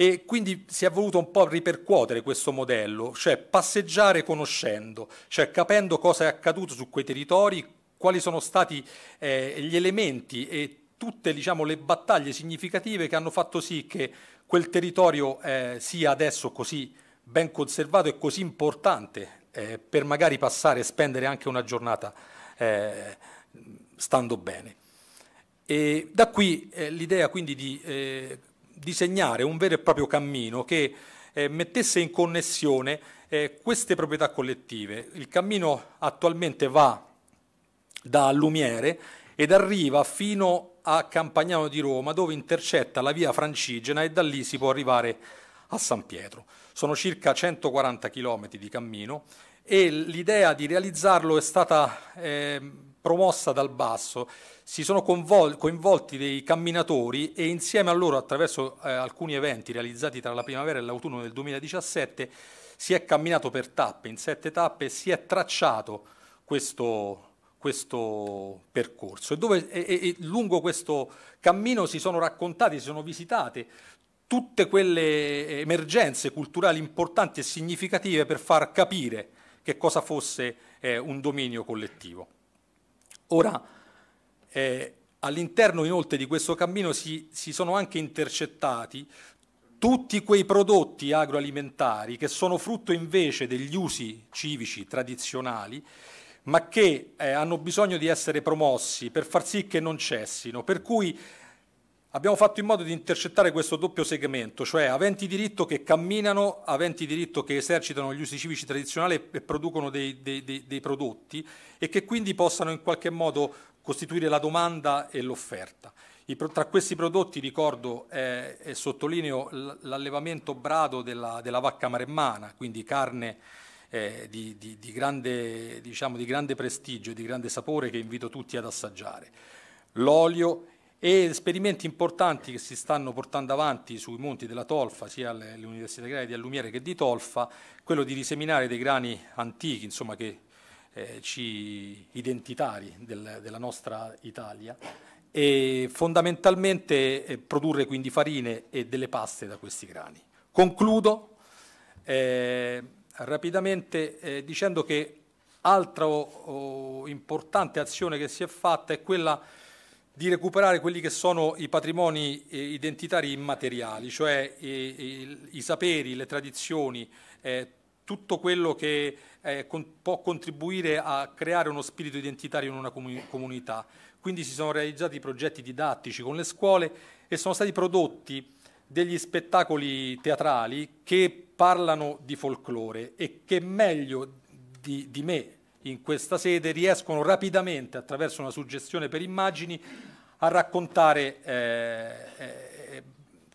Speaker 3: e quindi si è voluto un po' ripercuotere questo modello, cioè passeggiare conoscendo, cioè capendo cosa è accaduto su quei territori, quali sono stati eh, gli elementi e tutte diciamo, le battaglie significative che hanno fatto sì che quel territorio eh, sia adesso così ben conservato e così importante eh, per magari passare e spendere anche una giornata eh, stando bene. E da qui eh, l'idea quindi di eh, disegnare un vero e proprio cammino che eh, mettesse in connessione eh, queste proprietà collettive. Il cammino attualmente va da Lumiere ed arriva fino a Campagnano di Roma dove intercetta la via Francigena e da lì si può arrivare a San Pietro. Sono circa 140 km di cammino e l'idea di realizzarlo è stata eh, promossa dal basso, si sono convol- coinvolti dei camminatori e insieme a loro attraverso eh, alcuni eventi realizzati tra la primavera e l'autunno del 2017 si è camminato per tappe, in sette tappe si è tracciato questo, questo percorso e, dove, e, e, lungo questo cammino si sono raccontati, si sono visitate tutte quelle emergenze culturali importanti e significative per far capire che cosa fosse eh, un dominio collettivo. Ora, eh, all'interno inoltre di questo cammino si, si sono anche intercettati tutti quei prodotti agroalimentari che sono frutto invece degli usi civici tradizionali ma che eh, hanno bisogno di essere promossi per far sì che non cessino. Per cui Abbiamo fatto in modo di intercettare questo doppio segmento, cioè aventi diritto che camminano, aventi diritto che esercitano gli usi civici tradizionali e producono dei, dei, dei, dei prodotti e che quindi possano in qualche modo costituire la domanda e l'offerta. tra questi prodotti ricordo eh, e sottolineo l'allevamento brado della, della, vacca maremmana, quindi carne eh, di, di, di, grande, diciamo, di grande prestigio, di grande sapore che invito tutti ad assaggiare. L'olio e esperimenti importanti che si stanno portando avanti sui monti della Tolfa, sia all'Università Agraria di Allumiere che di Tolfa, quello di riseminare dei grani antichi, insomma, che, eh, ci, identitari del, della nostra Italia, e fondamentalmente eh, produrre quindi farine e delle paste da questi grani. Concludo eh, rapidamente eh, dicendo che altra oh, importante azione che si è fatta è quella di recuperare quelli che sono i patrimoni eh, identitari immateriali, cioè i, eh, eh, i, saperi, le tradizioni, eh, tutto quello che eh, con, può contribuire a creare uno spirito identitario in una comuni- comunità. Quindi si sono realizzati progetti didattici con le scuole e sono stati prodotti degli spettacoli teatrali che parlano di folklore e che meglio di, di me in questa sede riescono rapidamente, attraverso una suggestione per immagini, a raccontare eh, eh,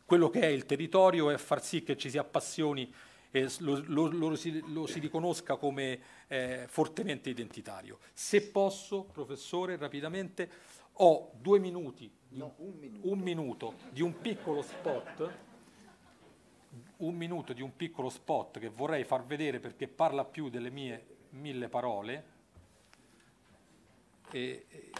Speaker 3: quello che è il territorio e a far sì che ci si appassioni e lo, lo, lo, si, lo si, riconosca come eh, fortemente identitario. Se posso, professore, rapidamente, ho due minuti, no, un, minuto. un minuto di un piccolo spot un minuto di un piccolo spot che vorrei far vedere perché parla più delle mie mille parole
Speaker 1: e, e,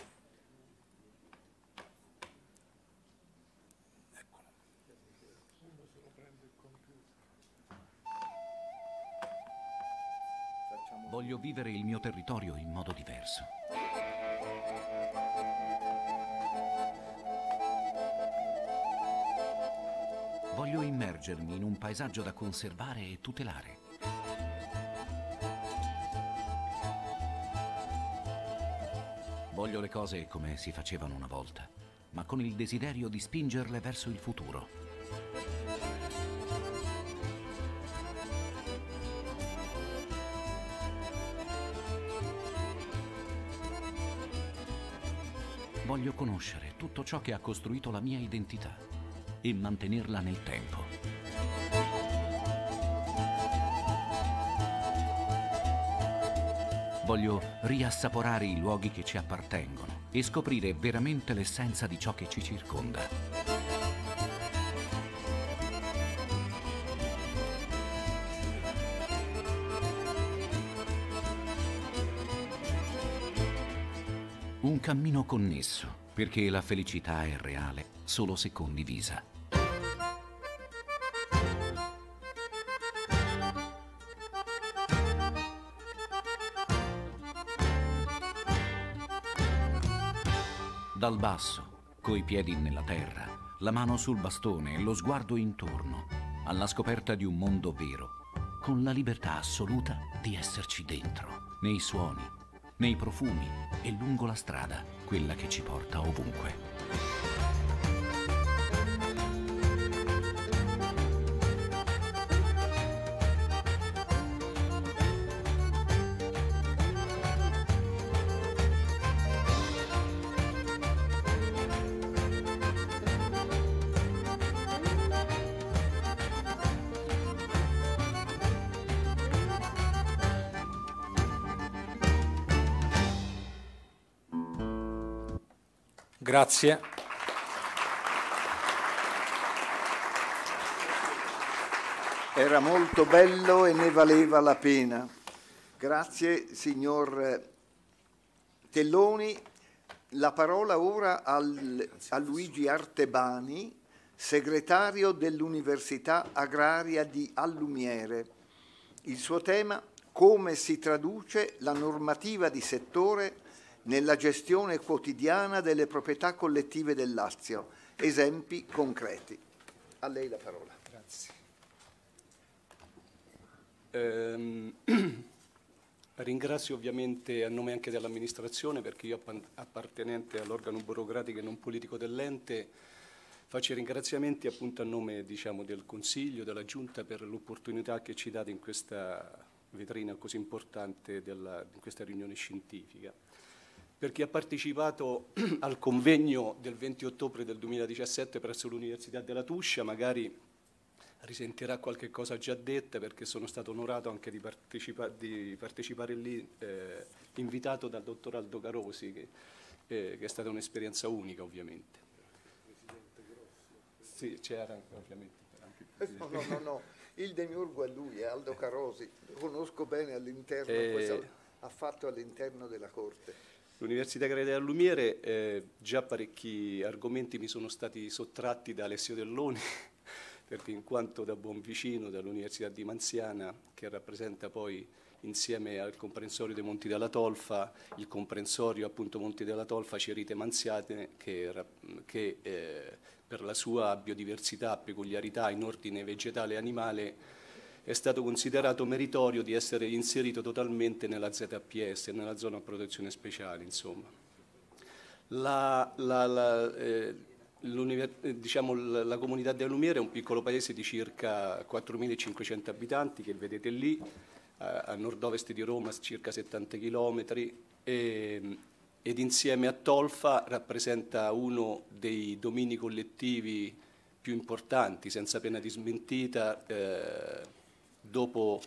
Speaker 1: Voglio
Speaker 4: vivere il mio territorio in modo diverso. Voglio immergermi in un paesaggio da conservare e tutelare. Voglio le cose come si facevano una volta, ma con il desiderio di spingerle verso il futuro. Voglio conoscere tutto ciò che ha costruito la mia identità e mantenerla nel tempo. Voglio riassaporare i luoghi che ci appartengono e scoprire veramente l'essenza di ciò che ci circonda. Un cammino connesso, perché la felicità è reale solo se condivisa. dal basso, coi piedi nella terra, la mano sul bastone e lo sguardo intorno, alla scoperta di un mondo vero, con la libertà assoluta di esserci dentro, nei suoni, nei profumi e lungo la strada, quella che ci porta ovunque.
Speaker 1: Grazie. Era molto bello e ne valeva la pena. Grazie signor eh, Telloni. La parola ora al, a Luigi Artebani, segretario dell'Università Agraria di Allumiere. Il suo tema come si traduce la normativa di settore nella gestione quotidiana delle proprietà collettive del Lazio. Esempi concreti. A lei la parola. Grazie.
Speaker 5: Eh, ringrazio ovviamente a nome anche dell'amministrazione perché io appartenente all'organo burocratico e non politico dell'ente faccio i ringraziamenti appunto a nome diciamo, del Consiglio, della Giunta per l'opportunità che ci date in questa vetrina così importante della, in questa riunione scientifica per chi ha partecipato al convegno del 20 ottobre del 2017 presso l'Università della Tuscia, magari risentirà qualche cosa già detta perché sono stato onorato anche di, partecipa di partecipare lì, eh, invitato dal dottor Aldo Carosi, che, eh, che è stata un'esperienza unica ovviamente. Sì, c'era ovviamente. Eh, no, no,
Speaker 1: no, no, il demiurgo è lui, è Aldo eh. Carosi, conosco bene all'interno, eh, ha fatto all'interno della Corte.
Speaker 5: L'Università Gregoria Lumiere, eh, già parecchi argomenti mi sono stati sottratti da Alessio Delloni, perché in quanto da buon vicino dall'Università di Manziana, che rappresenta poi insieme al comprensorio dei Monti della Tolfa, il comprensorio appunto Monti della Tolfa Cerite Manziate, che, che eh, per la sua biodiversità, peculiarità in ordine vegetale e animale è stato considerato meritorio di essere inserito totalmente nella ZPS, nella zona protezione speciale. La, la, la, eh, eh diciamo, la, comunità delle Lumiere è un piccolo paese di circa 4.500 abitanti che vedete lì, a, a nord-ovest di Roma, circa 70 km, e, ed insieme a Tolfa rappresenta uno dei domini collettivi più importanti, senza pena di smentita, eh, dopo,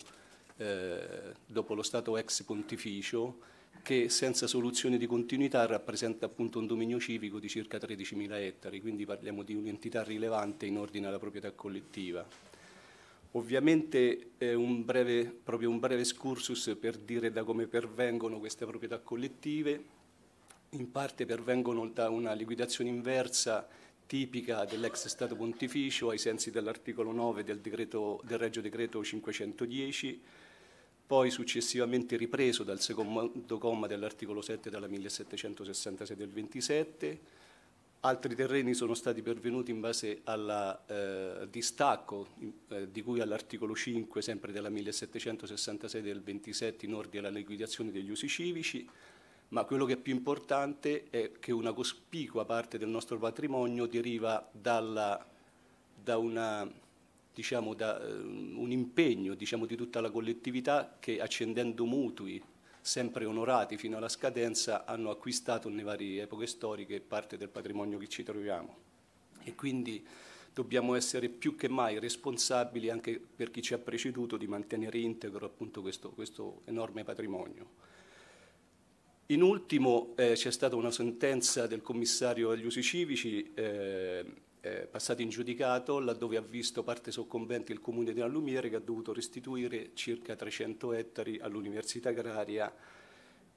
Speaker 5: eh, dopo lo Stato ex pontificio che senza soluzione di continuità rappresenta appunto un dominio civico di circa 13.000 ettari, quindi parliamo di un'entità rilevante in ordine alla proprietà collettiva. Ovviamente è un breve, proprio un breve excursus per dire da come pervengono queste proprietà collettive, in parte pervengono da una liquidazione inversa tipica dell'ex Stato Pontificio ai sensi dell'articolo 9 del, decreto, del Regio Decreto 510, poi successivamente ripreso dal secondo comma dell'articolo 7 della 1766 del 27. Altri terreni sono stati pervenuti in base al eh, distacco eh, di cui all'articolo 5 sempre della 1766 del 27 in ordine alla liquidazione degli usi civici ma quello che è più importante è che una cospicua parte del nostro patrimonio deriva dalla, da, una, diciamo, da eh, un impegno diciamo, di tutta la collettività che accendendo mutui sempre onorati fino alla scadenza hanno acquistato nelle varie epoche storiche parte del patrimonio che ci troviamo e quindi dobbiamo essere più che mai responsabili anche per chi ci ha preceduto di mantenere integro appunto questo, questo enorme patrimonio. In ultimo eh, c'è stata una sentenza del commissario agli usi civici eh, eh, passata in giudicato laddove ha visto parte soccombente il comune della Lumiere che ha dovuto restituire circa 300 ettari all'università agraria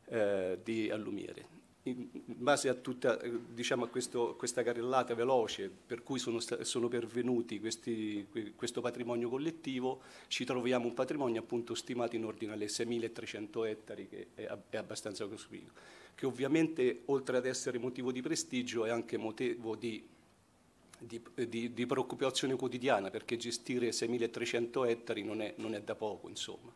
Speaker 5: eh, di Allumiere in base a tutta diciamo, a questo, questa carrellata veloce per cui sono, sono pervenuti questi, questo patrimonio collettivo, ci troviamo un patrimonio appunto stimato in ordine alle 6.300 ettari che è, è abbastanza costruito, che ovviamente oltre ad essere motivo di prestigio è anche motivo di di, di, di, preoccupazione quotidiana perché gestire 6.300 ettari non è, non è da poco, insomma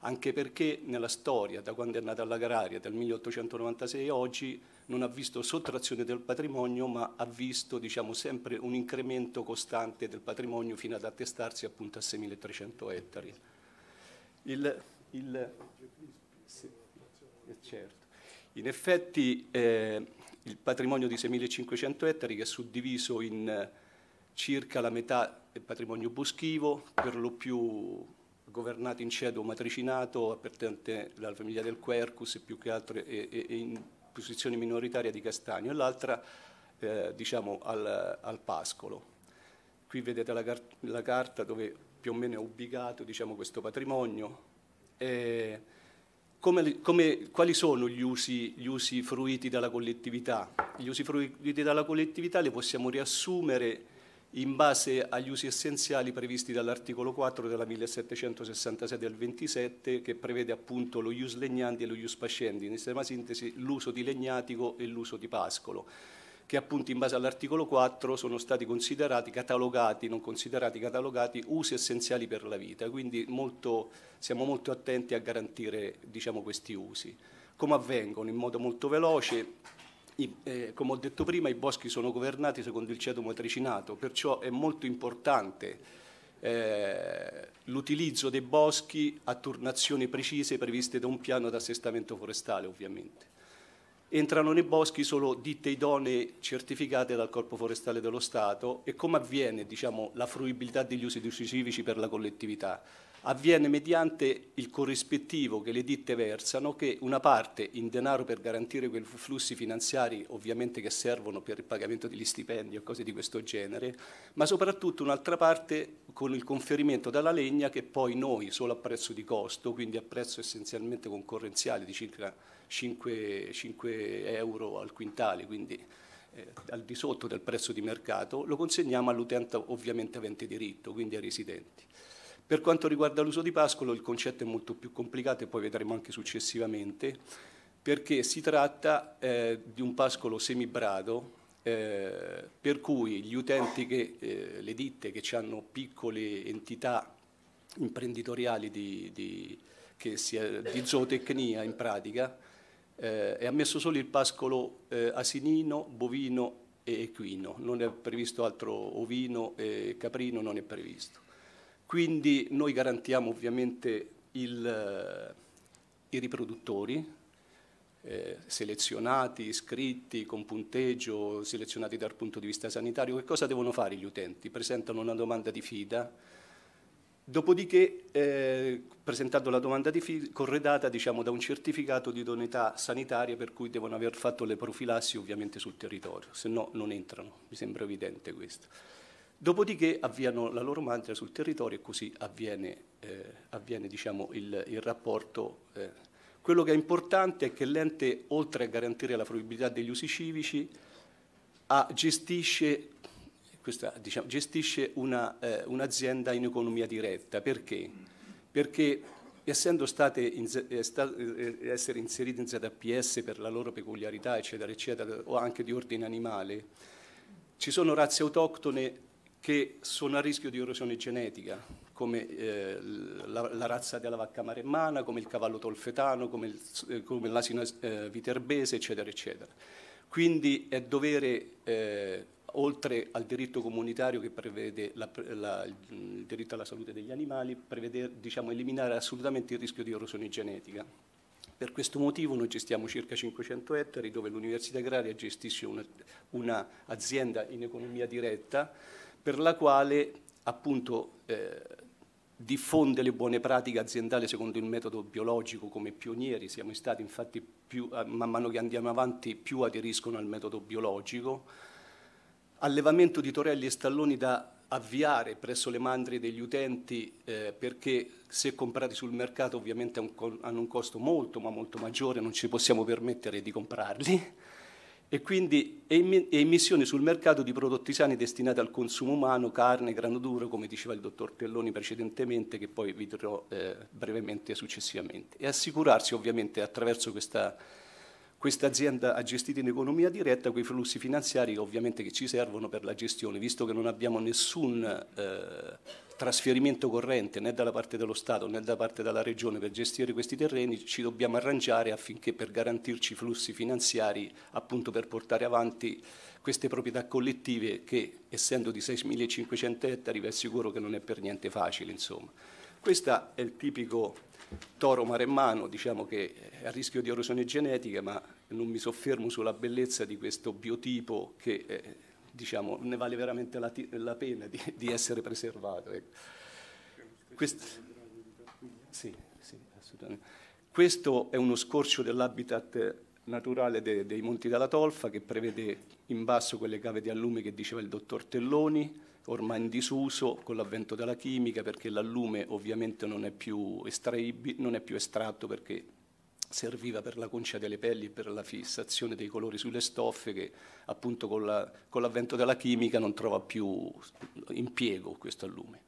Speaker 5: anche perché nella storia, da quando è nata l'Agraria, dal 1896 a oggi, non ha visto sottrazione del patrimonio, ma ha visto diciamo, sempre un incremento costante del patrimonio fino ad attestarsi appunto a 6.300 ettari. Il, il, sì, eh, certo. In effetti eh, il patrimonio di 6.500 ettari che è suddiviso in eh, circa la metà del patrimonio boschivo, per lo più governato in ceto matricinato appartenente alla famiglia del Quercus e più che altro e, e in posizione minoritaria di Castagno e l'altra eh, diciamo al, al, Pascolo. Qui vedete la, car la, carta dove più o meno è ubicato diciamo, questo patrimonio. Eh, come, come, quali sono gli usi, gli usi, fruiti dalla collettività? Gli usi fruiti dalla collettività li possiamo riassumere in base agli usi essenziali previsti dall'articolo 4 della 1766 del 27 che prevede appunto lo ius legnandi e lo ius pascendi, in estrema sintesi l'uso di legnatico e l'uso di pascolo che appunto in base all'articolo 4 sono stati considerati, catalogati, non considerati, catalogati usi essenziali per la vita, quindi molto, siamo molto attenti a garantire diciamo, questi usi. Come avvengono? In modo molto veloce, i, eh, come ho detto prima, i boschi sono governati secondo il ceto matricinato, perciò è molto importante eh, l'utilizzo dei boschi a turnazioni precise previste da un piano d'assestamento forestale, ovviamente. Entrano nei boschi solo ditte idonee certificate dal Corpo Forestale dello Stato e come avviene diciamo, la fruibilità degli usi civici per la collettività avviene mediante il corrispettivo che le ditte versano, che una parte in denaro per garantire quei flussi finanziari ovviamente che servono per il pagamento degli stipendi o cose di questo genere, ma soprattutto un'altra parte con il conferimento dalla legna che poi noi solo a prezzo di costo, quindi a prezzo essenzialmente concorrenziale di circa 5, 5 euro al quintale, quindi eh, al di sotto del prezzo di mercato, lo consegniamo all'utente ovviamente avente diritto, quindi ai residenti. Per quanto riguarda l'uso di pascolo il concetto è molto più complicato e poi vedremo anche successivamente perché si tratta eh, di un pascolo semibrado eh, per cui gli utenti, che, eh, le ditte che hanno piccole entità imprenditoriali di, di, di zootecnia in pratica, eh, è ammesso solo il pascolo eh, asinino, bovino e equino, non è previsto altro ovino e caprino, non è previsto. Quindi noi garantiamo ovviamente il, eh, i riproduttori eh, selezionati, iscritti, con punteggio, selezionati dal punto di vista sanitario. Che cosa devono fare gli utenti? Presentano una domanda di fida, dopodiché eh, presentando la domanda di fida corredata diciamo, da un certificato di idoneità sanitaria per cui devono aver fatto le profilassi ovviamente sul territorio, se no non entrano, mi sembra evidente questo. Dopodiché avviano la loro mantra sul territorio e così avviene, eh, avviene diciamo, il, il, rapporto. Eh. Quello che è importante è che l'ente, oltre a garantire la fruibilità degli usi civici, ha, gestisce, questa, diciamo, gestisce una, eh, un'azienda in economia diretta. Perché? Perché essendo state in, eh, sta, eh, essere inserite in ZPS per la loro peculiarità, eccetera, eccetera, o anche di ordine animale, ci sono razze autoctone che sono a rischio di erosione genetica, come eh, la, la, razza della vacca maremmana, come il cavallo tolfetano, come, il, eh, come l'asino eh, viterbese, eccetera, eccetera. Quindi è dovere, eh, oltre al diritto comunitario che prevede la, la, il diritto alla salute degli animali, prevedere, diciamo, eliminare assolutamente il rischio di erosione genetica. Per questo motivo noi gestiamo circa 500 ettari dove l'Università Agraria gestisce un'azienda in economia diretta per la quale appunto eh, diffonde le buone pratiche aziendali secondo il metodo biologico come pionieri, siamo stati infatti più, eh, man mano che andiamo avanti più aderiscono al metodo biologico, allevamento di torelli e stalloni da avviare presso le mandrie degli utenti eh, perché se comprati sul mercato ovviamente hanno un costo molto ma molto maggiore, non ci possiamo permettere di comprarli e quindi emissione sul mercato di prodotti sani destinati al consumo umano, carne, grano duro, come diceva il dottor Pelloni precedentemente, che poi vi dirò eh, brevemente successivamente. E assicurarsi ovviamente attraverso questa questa azienda ha gestito in economia diretta quei flussi finanziari ovviamente che ci servono per la gestione, visto che non abbiamo nessun eh, trasferimento corrente né dalla parte dello Stato né da parte della Regione per gestire questi terreni, ci dobbiamo arrangiare affinché per garantirci flussi finanziari appunto per portare avanti queste proprietà collettive che essendo di 6.500 ettari vi assicuro che non è per niente facile. Insomma. Questo è il tipico toro maremmano, diciamo che è a rischio di erosione genetica, ma non mi soffermo sulla bellezza di questo biotipo che eh, diciamo, ne vale veramente la, la pena di, di, essere preservato. Ecco. Questo, sì, sì, Questo, è uno scorcio dell'habitat naturale de, dei Monti della Tolfa che prevede in basso quelle cave di allume che diceva il dottor Telloni, ormai in disuso con l'avvento della chimica perché l'allume ovviamente non è più, non è più estratto perché serviva per la concia delle pelli e per la fissazione dei colori sulle stoffe che appunto con, l'avvento della chimica non trova più impiego questo allume.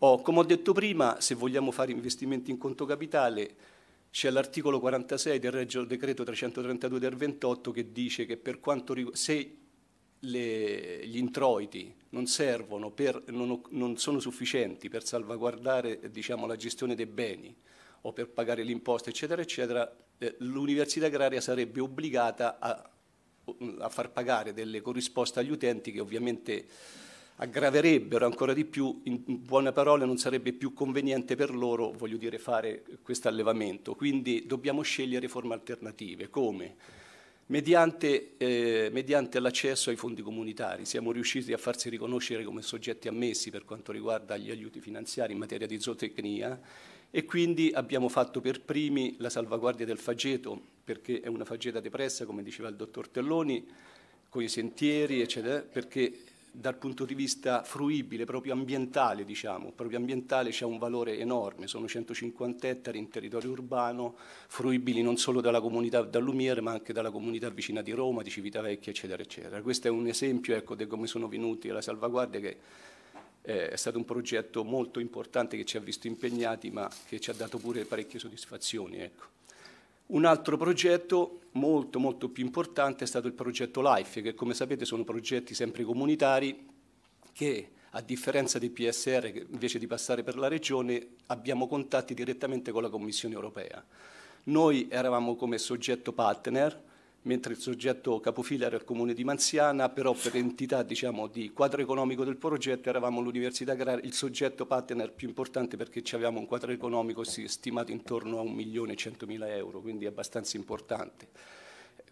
Speaker 5: Oh, come ho detto prima, se vogliamo fare investimenti in conto capitale, c'è l'articolo 46 del Regio Decreto 332 del 28 che dice che per quanto, se le, gli introiti non, per, non, non, sono sufficienti per salvaguardare diciamo, la gestione dei beni o per pagare l'imposta, eccetera, eccetera, eh, l'università agraria sarebbe obbligata a, a, far pagare delle corrisposte agli utenti che ovviamente aggraverebbero ancora di più, in buone parole non sarebbe più conveniente per loro, voglio dire, fare questo allevamento. Quindi dobbiamo scegliere forme alternative. Come? Mediante, eh, mediante, l'accesso ai fondi comunitari. Siamo riusciti a farsi riconoscere come soggetti ammessi per quanto riguarda gli aiuti finanziari in materia di zootecnia e quindi abbiamo fatto per primi la salvaguardia del fageto, perché è una fageta depressa, come diceva il dottor Telloni, con i sentieri, eccetera, perché dal punto di vista fruibile, proprio ambientale, diciamo, proprio ambientale c'è un valore enorme, sono 150 ettari in territorio urbano, fruibili non solo dalla comunità dall'Umiere, ma anche dalla comunità vicina di Roma, di Civitavecchia, eccetera, eccetera. Questo è un esempio ecco, di come sono venuti alla salvaguardia che eh, è stato un progetto molto importante che ci ha visto impegnati, ma che ci ha dato pure parecchie soddisfazioni. Ecco. Un altro progetto molto molto più importante è stato il progetto LIFE, che come sapete sono progetti sempre comunitari che a differenza dei PSR invece di passare per la regione abbiamo contatti direttamente con la Commissione europea. Noi eravamo come soggetto partner, mentre il soggetto capofila era il comune di Manziana, però per entità diciamo, di quadro economico del progetto eravamo l'Università Agraria, il soggetto partner più importante perché avevamo un quadro economico stimato intorno a 1.100.000 euro, quindi abbastanza importante.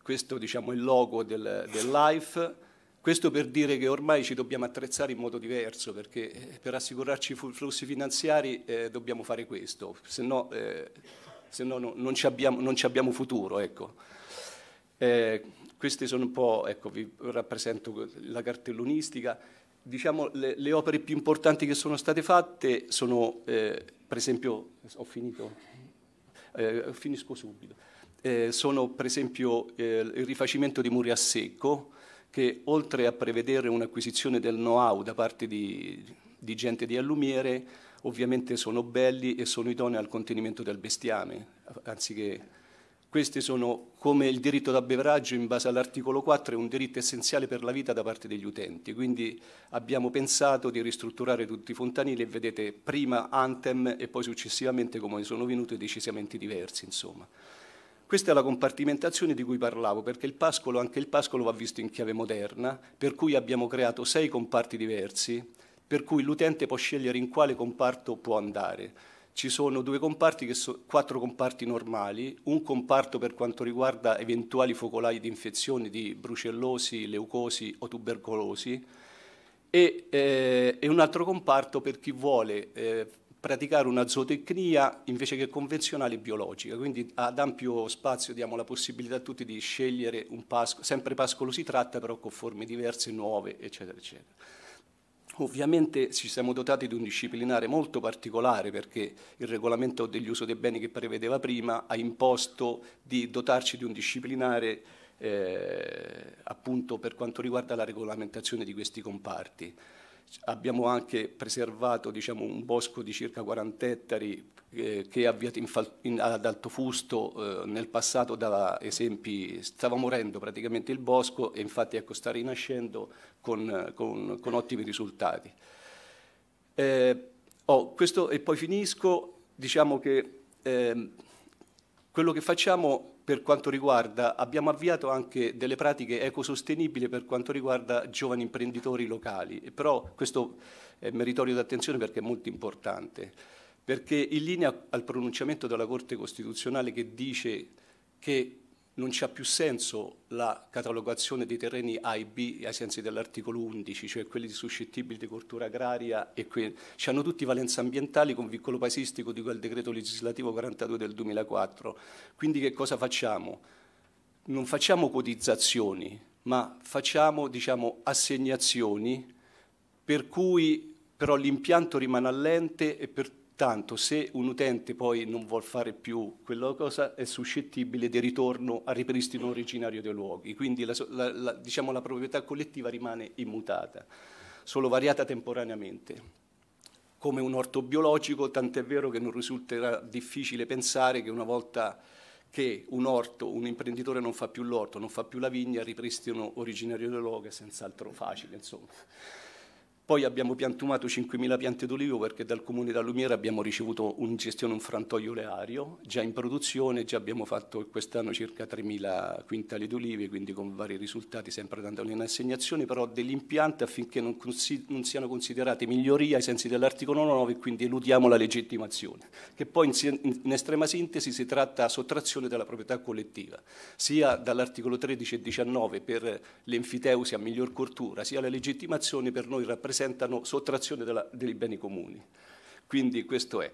Speaker 5: Questo diciamo, è il logo del, del LIFE. Questo per dire che ormai ci dobbiamo attrezzare in modo diverso perché eh, per assicurarci i flussi finanziari eh, dobbiamo fare questo, se no, eh, se no, no non, ci abbiamo, non ci abbiamo futuro. Ecco. Eh, queste sono un po', ecco, vi rappresento la cartellonistica. Diciamo, le, le opere più importanti che sono state fatte sono, eh, per esempio, ho finito, eh, finisco subito, eh, sono per esempio eh, il rifacimento di muri a secco, che oltre a prevedere un'acquisizione del know-how da parte di, di gente di allumiere, ovviamente sono belli e sono idonei al contenimento del bestiame, anziché queste sono come il diritto da beveraggio in base all'articolo 4 è un diritto essenziale per la vita da parte degli utenti, quindi abbiamo pensato di ristrutturare tutti i fontanili e vedete prima Antem e poi successivamente come sono venuti decisamente diversi insomma. Questa è la compartimentazione di cui parlavo, perché il pascolo, anche il pascolo va visto in chiave moderna, per cui abbiamo creato sei comparti diversi, per cui l'utente può scegliere in quale comparto può andare ci sono due comparti che sono quattro comparti normali, un comparto per quanto riguarda eventuali focolai di infezioni di brucellosi, leucosi o tubercolosi e, eh, e un altro comparto per chi vuole eh, praticare una zootecnia invece che convenzionale biologica, quindi ad ampio spazio diamo la possibilità a tutti di scegliere un pascolo, sempre pascolo si tratta però con forme diverse, nuove, eccetera, eccetera. Ovviamente ci siamo dotati di un disciplinare molto particolare perché il regolamento degli uso dei beni che prevedeva prima ha imposto di dotarci di un disciplinare eh, appunto per quanto riguarda la regolamentazione di questi comparti. Abbiamo anche preservato diciamo, un bosco di circa 40 ettari eh, che è avviato in, in, ad alto fusto eh, nel passato da esempi, stava morendo praticamente il bosco e infatti ecco, sta rinascendo con, con, con ottimi risultati. Eh, oh, questo, e poi finisco, diciamo che ehm, quello che facciamo per quanto riguarda, abbiamo avviato anche delle pratiche ecosostenibili per quanto riguarda giovani imprenditori locali, e però questo è meritorio d'attenzione perché è molto importante, perché in linea al pronunciamento della Corte Costituzionale che dice che non c'ha più senso la catalogazione dei terreni A e B ai sensi dell'articolo 11, cioè quelli suscettibili di coltura agraria e quelli. Ci hanno tutti valenze ambientali con vincolo paesistico di quel decreto legislativo 42 del 2004. Quindi che cosa facciamo? Non facciamo cotizzazioni, ma facciamo diciamo, assegnazioni per cui però l'impianto rimane all'ente e per tutti Tanto se un utente poi non vuole fare più quella cosa è suscettibile di ritorno al ripristino originario dei luoghi, quindi la, la, la, diciamo, la proprietà collettiva rimane immutata, solo variata temporaneamente come un orto biologico, tant'è vero che non risulterà difficile pensare che una volta che un orto, un imprenditore non fa più l'orto, non fa più la vigna, il ripristino originario dei luoghi è senz'altro facile, insomma. Poi abbiamo piantumato 5.000 piante d'olivo perché dal Comune da Lumiera abbiamo ricevuto in gestione un frantoio oleario, già in produzione, già abbiamo fatto quest'anno circa 3.000 quintali d'olive, quindi con vari risultati, sempre dando in assegnazione, però degli impianti affinché non, consi- non siano considerate migliorie ai sensi dell'articolo 9, e quindi eludiamo la legittimazione, che poi in, si- in estrema sintesi si tratta sottrazione della proprietà collettiva, sia dall'articolo 13 e 19 per l'enfiteusi a miglior cultura, sia la legittimazione per noi rappresentativa rappresentano sottrazione della, dei beni comuni. Quindi questo è.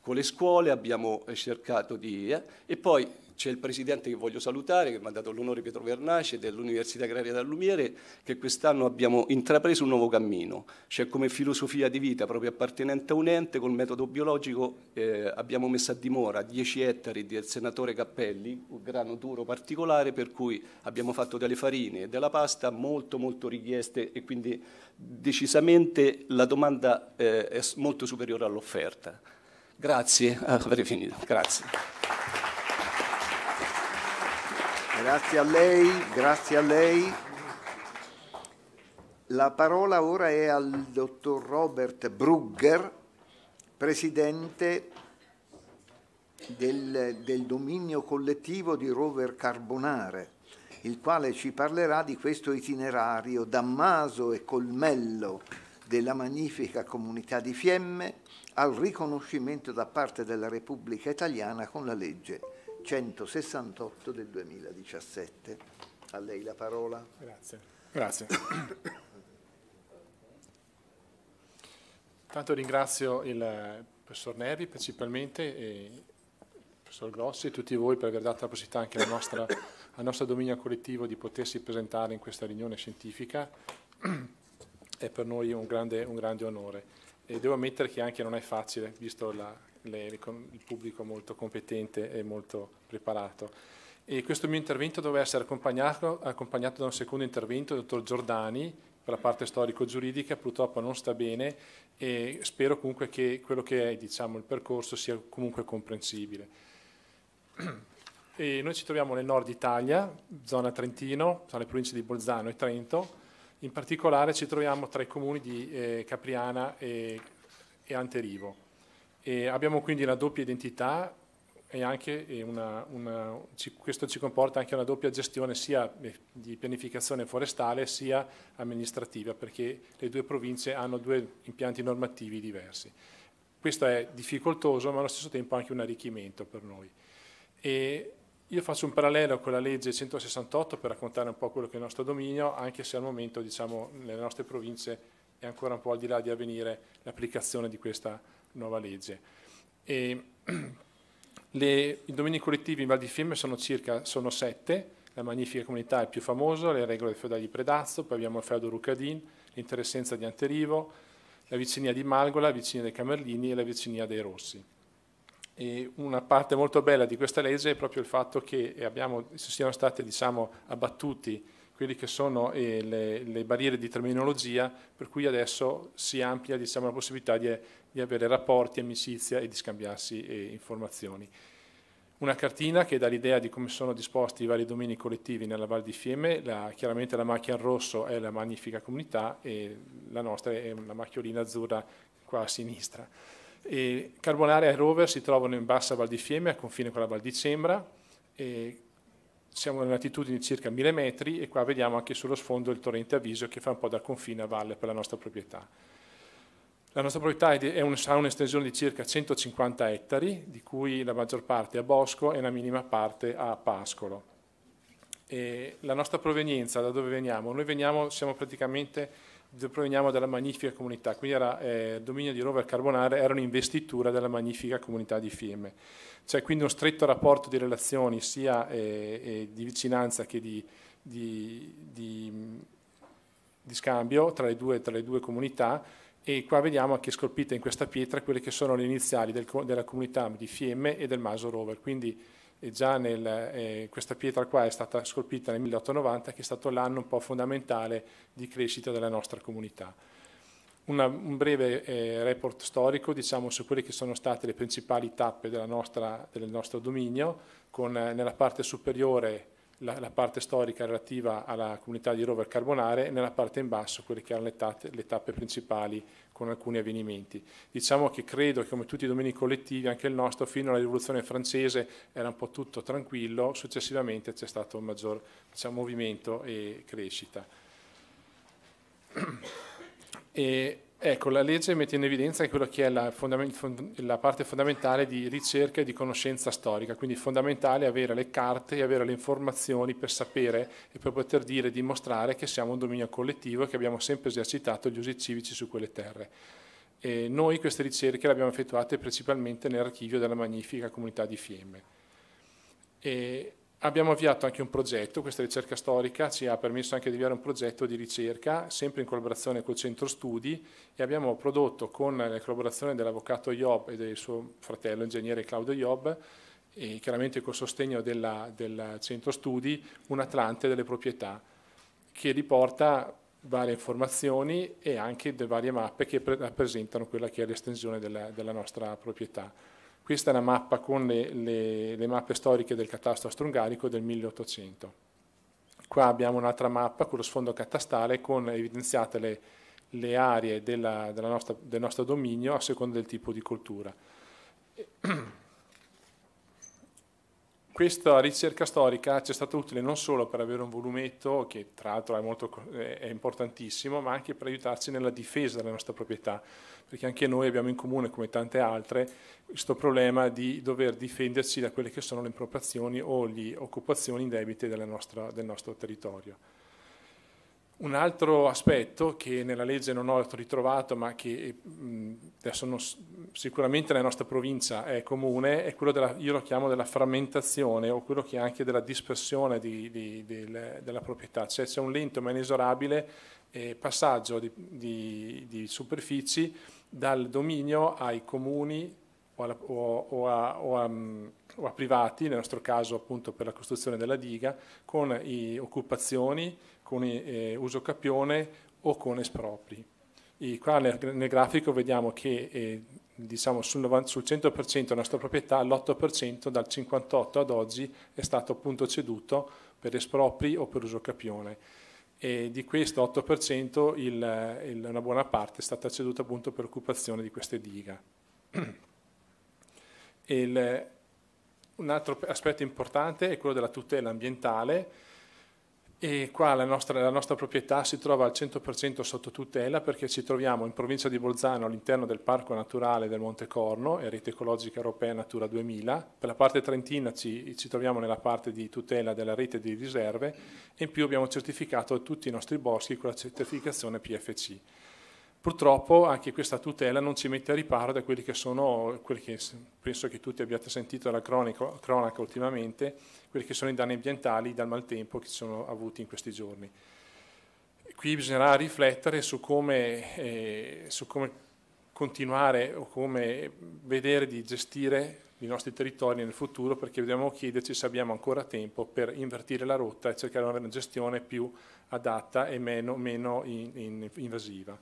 Speaker 5: Con le scuole abbiamo eh, cercato di... Eh, e poi c'è il presidente che voglio salutare, che mi ha dato l'onore Pietro Vernace dell'Università Agraria da Lumiere, che quest'anno abbiamo intrapreso un nuovo cammino, cioè come filosofia di vita proprio appartenente a un ente col metodo biologico eh, abbiamo messo a dimora 10 ettari del senatore Cappelli, un grano duro particolare per cui abbiamo fatto delle farine e della pasta molto molto richieste e quindi decisamente la domanda eh, è molto superiore all'offerta. Grazie, ah, avrei finito. Grazie.
Speaker 1: Grazie a lei, grazie a lei. La parola ora è al dottor Robert Brugger, presidente del, del dominio collettivo di Rover Carbonare, il quale ci parlerà di questo itinerario Dammaso e Colmello della magnifica comunità di Fiemme al riconoscimento da parte della Repubblica Italiana con la legge 168 del 2017. A lei la parola.
Speaker 6: Grazie. Grazie. Tanto ringrazio il professor Nervi principalmente e il professor Grossi e tutti voi per aver dato la possibilità anche nostra, al nostro dominio collettivo di potersi presentare in questa riunione scientifica. È per noi un grande, un grande onore. E devo ammettere che anche non è facile, visto la le, il pubblico molto competente e molto preparato. E questo mio intervento doveva essere accompagnato, accompagnato da un secondo intervento del dottor Giordani per la parte storico-giuridica, purtroppo non sta bene e spero comunque che quello che è diciamo, il percorso sia comunque comprensibile. E noi ci troviamo nel nord Italia, zona Trentino, tra le province di Bolzano e Trento, in particolare ci troviamo tra i comuni di eh, Capriana e, e Anterivo. E abbiamo quindi una doppia identità e anche una, una, ci, questo ci comporta anche una doppia gestione sia di pianificazione forestale sia amministrativa perché le due province hanno due impianti normativi diversi. Questo è difficoltoso ma allo stesso tempo anche un arricchimento per noi. E io faccio un parallelo con la legge 168 per raccontare un po' quello che è il nostro dominio, anche se al momento diciamo, nelle nostre province è ancora un po' al di là di avvenire l'applicazione di questa legge nuova legge. E le, I domini collettivi in Val di Fiemme sono circa sono sette, la magnifica comunità è il più famoso, le regole del feudale di Predazzo, poi abbiamo il feudo Rucadin, l'interessenza di Anterivo, la vicinia di Malgola, la vicinia dei Camerlini e la vicinia dei Rossi. E una parte molto bella di questa legge è proprio il fatto che abbiamo, si siano state diciamo, abbattuti quelle che sono eh, le, le, barriere di terminologia, per cui adesso si amplia diciamo, la possibilità di di avere rapporti, amicizia e di scambiarsi eh, informazioni. Una cartina che dà l'idea di come sono disposti i vari domini collettivi nella Val di Fiemme, la, chiaramente la macchia in rosso è la magnifica comunità e la nostra è una macchiolina azzurra qua a sinistra. E Carbonara e Rover si trovano in bassa Val di Fiemme, a confine con la Val di Cembra, siamo in un'altitudine di circa 1000 metri e qua vediamo anche sullo sfondo il torrente Avisio che fa un po' da confine a valle per la nostra proprietà. La nostra proprietà ha un'estensione di circa 150 ettari, di cui la maggior parte a bosco e la minima parte a pascolo. E la nostra provenienza, da dove veniamo? Noi veniamo, siamo praticamente proveniamo dalla magnifica comunità, quindi era, eh, dominio di Rover Carbonare era un'investitura della magnifica comunità di Fiemme. C'è quindi uno stretto rapporto di relazioni sia eh, eh, di vicinanza che di, di, di, di scambio tra le, due, tra le due comunità e qua vediamo anche scolpite in questa pietra quelle che sono le iniziali del, della comunità di Fiemme e del Maso Rover, quindi eh, già nel, eh, questa pietra qua è stata scolpita nel 1890 che è stato l'anno un po' fondamentale di crescita della nostra comunità. Una, un breve eh, report storico diciamo, su quelle che sono state le principali tappe nostra, del nostro dominio, con eh, nella parte superiore la, la, parte storica relativa alla comunità di Rover Carbonare e nella parte in basso quelle che erano le, tappe, le tappe principali con alcuni avvenimenti. Diciamo che credo che come tutti i domini collettivi, anche il nostro, fino alla rivoluzione francese era un po' tutto tranquillo, successivamente c'è stato un maggior diciamo, movimento e crescita. E Ecco, la legge mette in evidenza quello che è la, fondament- la, parte fondamentale di ricerca e di conoscenza storica, quindi fondamentale avere le carte e avere le informazioni per sapere e per poter dire e dimostrare che siamo un dominio collettivo e che abbiamo sempre esercitato gli usi civici su quelle terre. E noi queste ricerche le abbiamo effettuate principalmente nell'archivio della magnifica comunità di Fiemme. E Abbiamo avviato anche un progetto, questa ricerca storica ci ha permesso anche di avviare un progetto di ricerca, sempre in collaborazione col Centro Studi, e abbiamo prodotto con la collaborazione dell'avvocato Job e del suo fratello, ingegnere Claudio Job, e chiaramente col sostegno della, del Centro Studi, un Atlante delle proprietà, che riporta varie informazioni e anche delle varie mappe che rappresentano quella che è l'estensione della, della nostra proprietà. Questa è la mappa con le, le, le mappe storiche del catastro astrungarico del 1800. Qua abbiamo un'altra mappa con lo sfondo catastale con evidenziate le, le aree della, della nostra, del nostro dominio a seconda del tipo di coltura. Questa ricerca storica ci è stata utile non solo per avere un volumetto, che tra l'altro è, molto, è importantissimo, ma anche per aiutarci nella difesa della nostra proprietà, perché anche noi abbiamo in comune, come tante altre, questo problema di dover difenderci da quelle che sono le impropriazioni o le occupazioni indebite nostra, del nostro territorio. Un altro aspetto che nella legge non ho ritrovato, ma che eh, adesso non, sicuramente nella nostra provincia è comune, è quello della, io lo chiamo della frammentazione o quello che è anche della dispersione di, di, del, della proprietà, cioè c'è un lento ma inesorabile eh, passaggio di, di, superfici dal dominio ai comuni o, alla, o, o, a, o a, a privati, nel nostro caso appunto per la costruzione della diga, con occupazioni con eh, uso capione o con espropri. E qua nel, nel, grafico vediamo che eh, diciamo sul, 90, sul 100% della nostra proprietà l'8% dal 58 ad oggi è stato appunto ceduto per espropri o per uso capione e di questo 8% il, il, una buona parte è stata ceduta appunto per occupazione di queste diga. Il, un altro aspetto importante è quello della tutela ambientale e qua la nostra, la nostra proprietà si trova al 100% sotto tutela perché ci troviamo in provincia di Bolzano all'interno del Parco Naturale del Monte Corno e Rete Ecologica Europea Natura 2000. Per la parte trentina ci, ci troviamo nella parte di tutela della rete di riserve e in più abbiamo certificato tutti i nostri boschi con la certificazione PFC. Purtroppo anche questa tutela non ci mette a riparo da quelli che sono, quelli che penso che tutti abbiate sentito dalla cronaca ultimamente, quelli che sono i danni ambientali dal maltempo che si sono avuti in questi giorni. Qui bisognerà riflettere su come, eh, su come continuare o come vedere di gestire i nostri territori nel futuro perché dobbiamo chiederci se abbiamo ancora tempo per invertire la rotta e cercare di avere una gestione più adatta e meno, meno in, in, invasiva.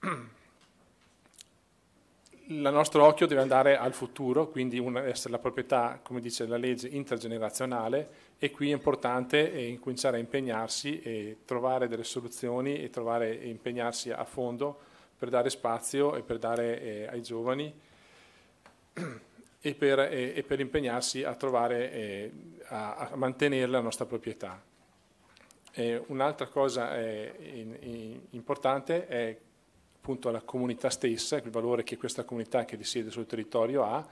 Speaker 6: il nostro occhio deve andare al futuro, quindi una, essere la proprietà, come dice la legge, intergenerazionale e qui è importante eh, incominciare a impegnarsi e trovare delle soluzioni e, trovare, e impegnarsi a fondo per dare spazio e per dare eh, ai giovani e per, eh, e per, impegnarsi a, trovare, eh, a, a mantenere la nostra proprietà. Eh, un'altra cosa eh, in, in, importante è appunto alla comunità stessa, il valore che questa comunità che risiede sul territorio ha.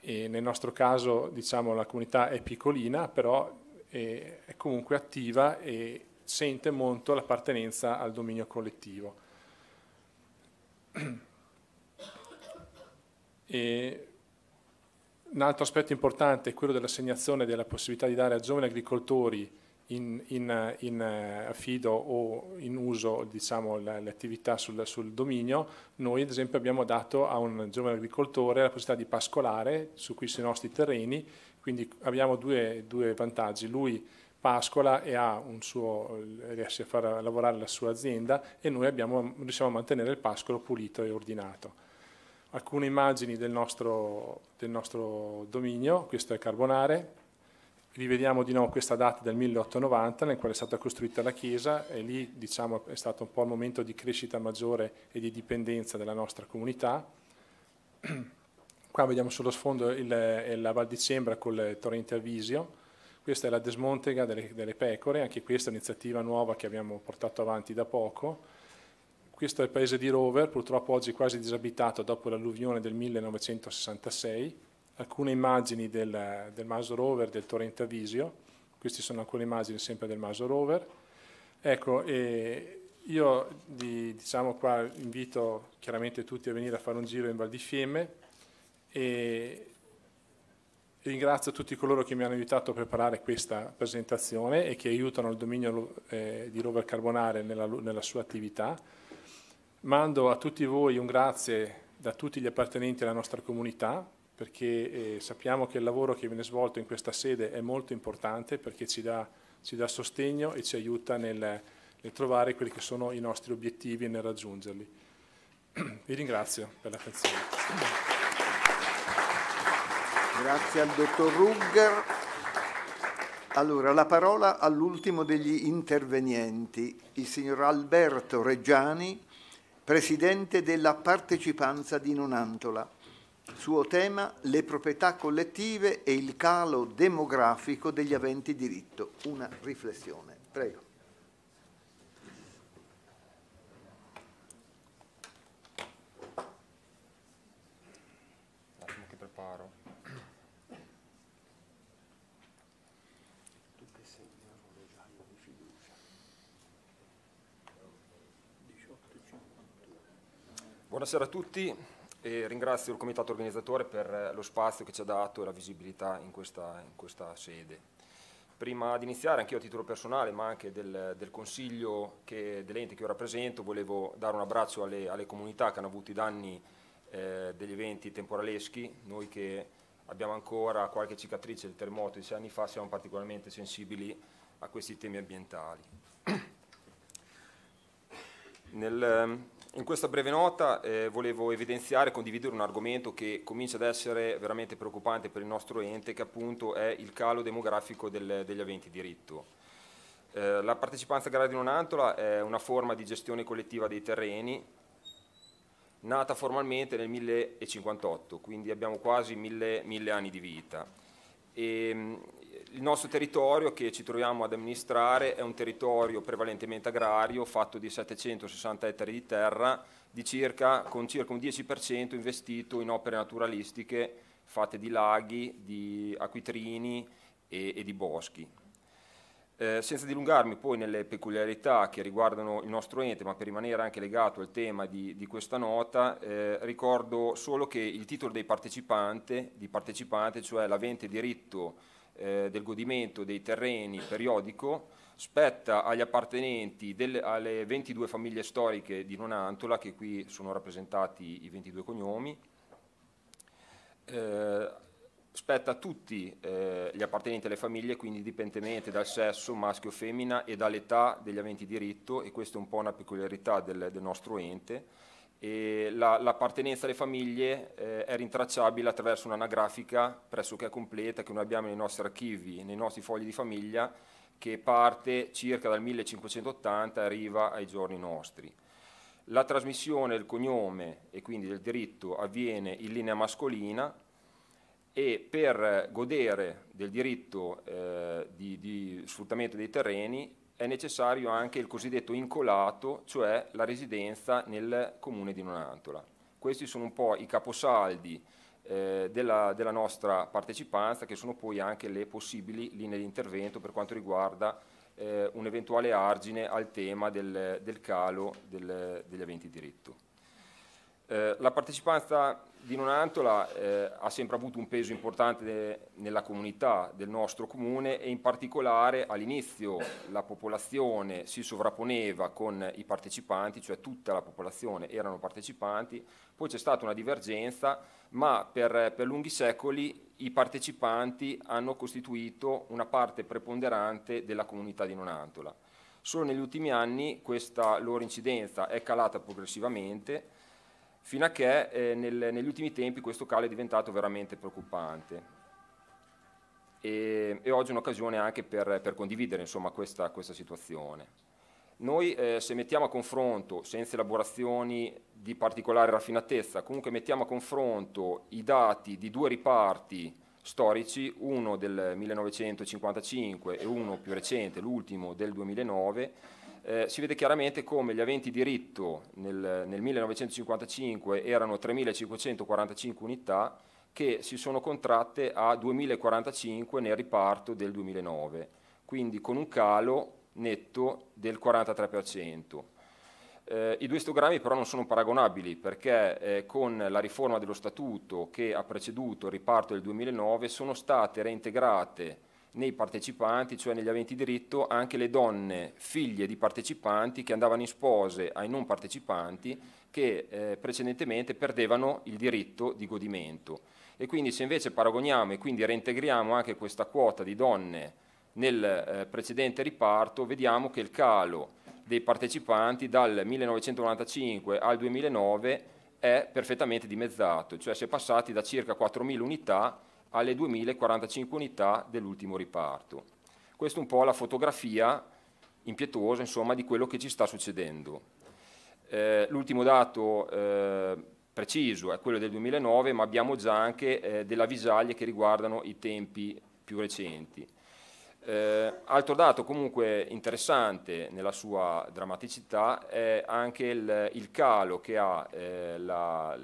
Speaker 6: E nel nostro caso diciamo, la comunità è piccolina, però è, eh, è comunque attiva e sente molto l'appartenenza al dominio collettivo. E un altro aspetto importante è quello dell'assegnazione della possibilità di dare a giovani agricoltori in, in, eh, in, eh, affido o in uso diciamo, le, attività sul, sul, dominio, noi ad esempio abbiamo dato a un giovane agricoltore la possibilità di pascolare su questi nostri terreni, quindi abbiamo due, due vantaggi, lui pascola e suo, riesce a far lavorare la sua azienda e noi abbiamo, riusciamo a mantenere il pascolo pulito e ordinato. Alcune immagini del nostro, del nostro dominio, questo è Carbonare, rivediamo di nuovo questa data del 1890 nel quale è stata costruita la chiesa e lì diciamo, è stato un po' il momento di crescita maggiore e di dipendenza della nostra comunità. Qua vediamo sullo sfondo il, la Val di Sembra col torrente Avisio, questa è la desmontega delle, delle pecore, anche questa è un'iniziativa nuova che abbiamo portato avanti da poco. Questo è il paese di Rover, purtroppo oggi quasi disabitato dopo l'alluvione del 1966 alcune immagini del, del Maso Rover del Torrent Avisio, queste sono alcune immagini sempre del Maso Rover. Ecco, io di, diciamo qua invito chiaramente tutti a venire a fare un giro in Val di Fiemme e ringrazio tutti coloro che mi hanno aiutato a preparare questa presentazione e che aiutano il dominio eh, di Rover Carbonare nella, nella sua attività. Mando a tutti voi un grazie da tutti gli appartenenti alla nostra comunità perché eh, sappiamo che il lavoro che viene svolto in questa sede è molto importante perché ci dà, ci dà sostegno e ci aiuta nel, nel, trovare quelli che sono i nostri obiettivi e nel raggiungerli. Vi ringrazio per l'attenzione.
Speaker 1: Grazie al dottor Rugger. Allora, la parola all'ultimo degli intervenienti, il signor Alberto Reggiani, presidente della partecipanza di Nonantola. Suo tema le proprietà collettive e il calo demografico degli aventi diritto. Una riflessione.
Speaker 7: Prego. Buonasera a tutti, e ringrazio il comitato organizzatore per eh, lo spazio che ci ha dato e la visibilità in questa, in questa sede. Prima di iniziare, anch'io a titolo personale, ma anche del, del consiglio dell'ente che io rappresento, volevo dare un abbraccio alle, alle comunità che hanno avuto i danni eh, degli eventi temporaleschi. Noi che abbiamo ancora qualche cicatrice del terremoto di sei anni fa siamo particolarmente sensibili a questi temi ambientali. Nel, ehm, in questa breve nota eh, volevo evidenziare e condividere un argomento che comincia ad essere veramente preoccupante per il nostro ente, che appunto è il calo demografico del, degli aventi diritto. Eh, la partecipanza agraria di Nonantola è una forma di gestione collettiva dei terreni, nata formalmente nel 1058, quindi abbiamo quasi mille, mille anni di vita. E, il nostro territorio che ci troviamo ad amministrare è un territorio prevalentemente agrario, fatto di 760 ettari di terra, di circa, con circa un 10% investito in opere naturalistiche fatte di laghi, di acquitrini e, e di boschi. Eh, senza dilungarmi poi nelle peculiarità che riguardano il nostro ente, ma per rimanere anche legato al tema di, di questa nota, eh, ricordo solo che il titolo dei partecipanti, di partecipante, cioè l'avente diritto eh, del godimento dei terreni periodico spetta agli appartenenti delle, alle 22 famiglie storiche di Nonantola, che qui sono rappresentati i 22 cognomi, eh, spetta a tutti eh, gli appartenenti alle famiglie, quindi indipendentemente dal sesso, maschio o femmina, e dall'età degli aventi diritto, e questa è un po' una peculiarità del, del nostro ente, e la, l'appartenenza alle famiglie eh, è rintracciabile attraverso un'anagrafica pressoché completa che noi abbiamo nei nostri archivi, nei nostri fogli di famiglia, che parte circa dal 1580 e arriva ai giorni nostri. La trasmissione del cognome e quindi del diritto avviene in linea mascolina e per godere del diritto eh, di, di sfruttamento dei terreni è necessario anche il cosiddetto incolato, cioè la residenza nel comune di Nonantola. Questi sono un po' i caposaldi eh, della, della, nostra partecipanza, che sono poi anche le possibili linee di intervento per quanto riguarda eh, un eventuale argine al tema del, del calo del, degli aventi diritto. Eh, la partecipanza di Nonantola eh, ha sempre avuto un peso importante de, nella comunità del nostro comune e in particolare all'inizio la popolazione si sovrapponeva con i partecipanti, cioè tutta la popolazione erano partecipanti, poi c'è stata una divergenza, ma per, per lunghi secoli i partecipanti hanno costituito una parte preponderante della comunità di Nonantola. Solo negli ultimi anni questa loro incidenza è calata progressivamente fino a che eh, nel, negli ultimi tempi questo calo è diventato veramente preoccupante. E, e oggi è un'occasione anche per, per condividere insomma, questa, questa, situazione. Noi eh, se mettiamo a confronto, senza elaborazioni di particolare raffinatezza, comunque mettiamo a confronto i dati di due riparti storici, uno del 1955 e uno più recente, l'ultimo del 2009, eh, si vede chiaramente come gli aventi diritto nel, nel 1955 erano 3.545 unità che si sono contratte a 2.045 nel riparto del 2009, quindi con un calo netto del 43%. Eh, I due istogrammi però non sono paragonabili perché eh, con la riforma dello statuto che ha preceduto il riparto del 2009 sono state reintegrate nei partecipanti, cioè negli aventi diritto, anche le donne figlie di partecipanti che andavano in spose ai non partecipanti che eh, precedentemente perdevano il diritto di godimento. E quindi se invece paragoniamo e quindi reintegriamo anche questa quota di donne nel eh, precedente riparto, vediamo che il calo dei partecipanti dal 1995 al 2009 è perfettamente dimezzato, cioè si è passati da circa 4.000 unità alle 2045 unità dell'ultimo riparto. Questa è un po' la fotografia impietosa insomma, di quello che ci sta succedendo. Eh, l'ultimo dato eh, preciso è quello del 2009, ma abbiamo già anche eh, delle avvisaglie che riguardano i tempi più recenti. Eh, altro dato comunque interessante nella sua drammaticità è anche il, il calo che ha eh, la,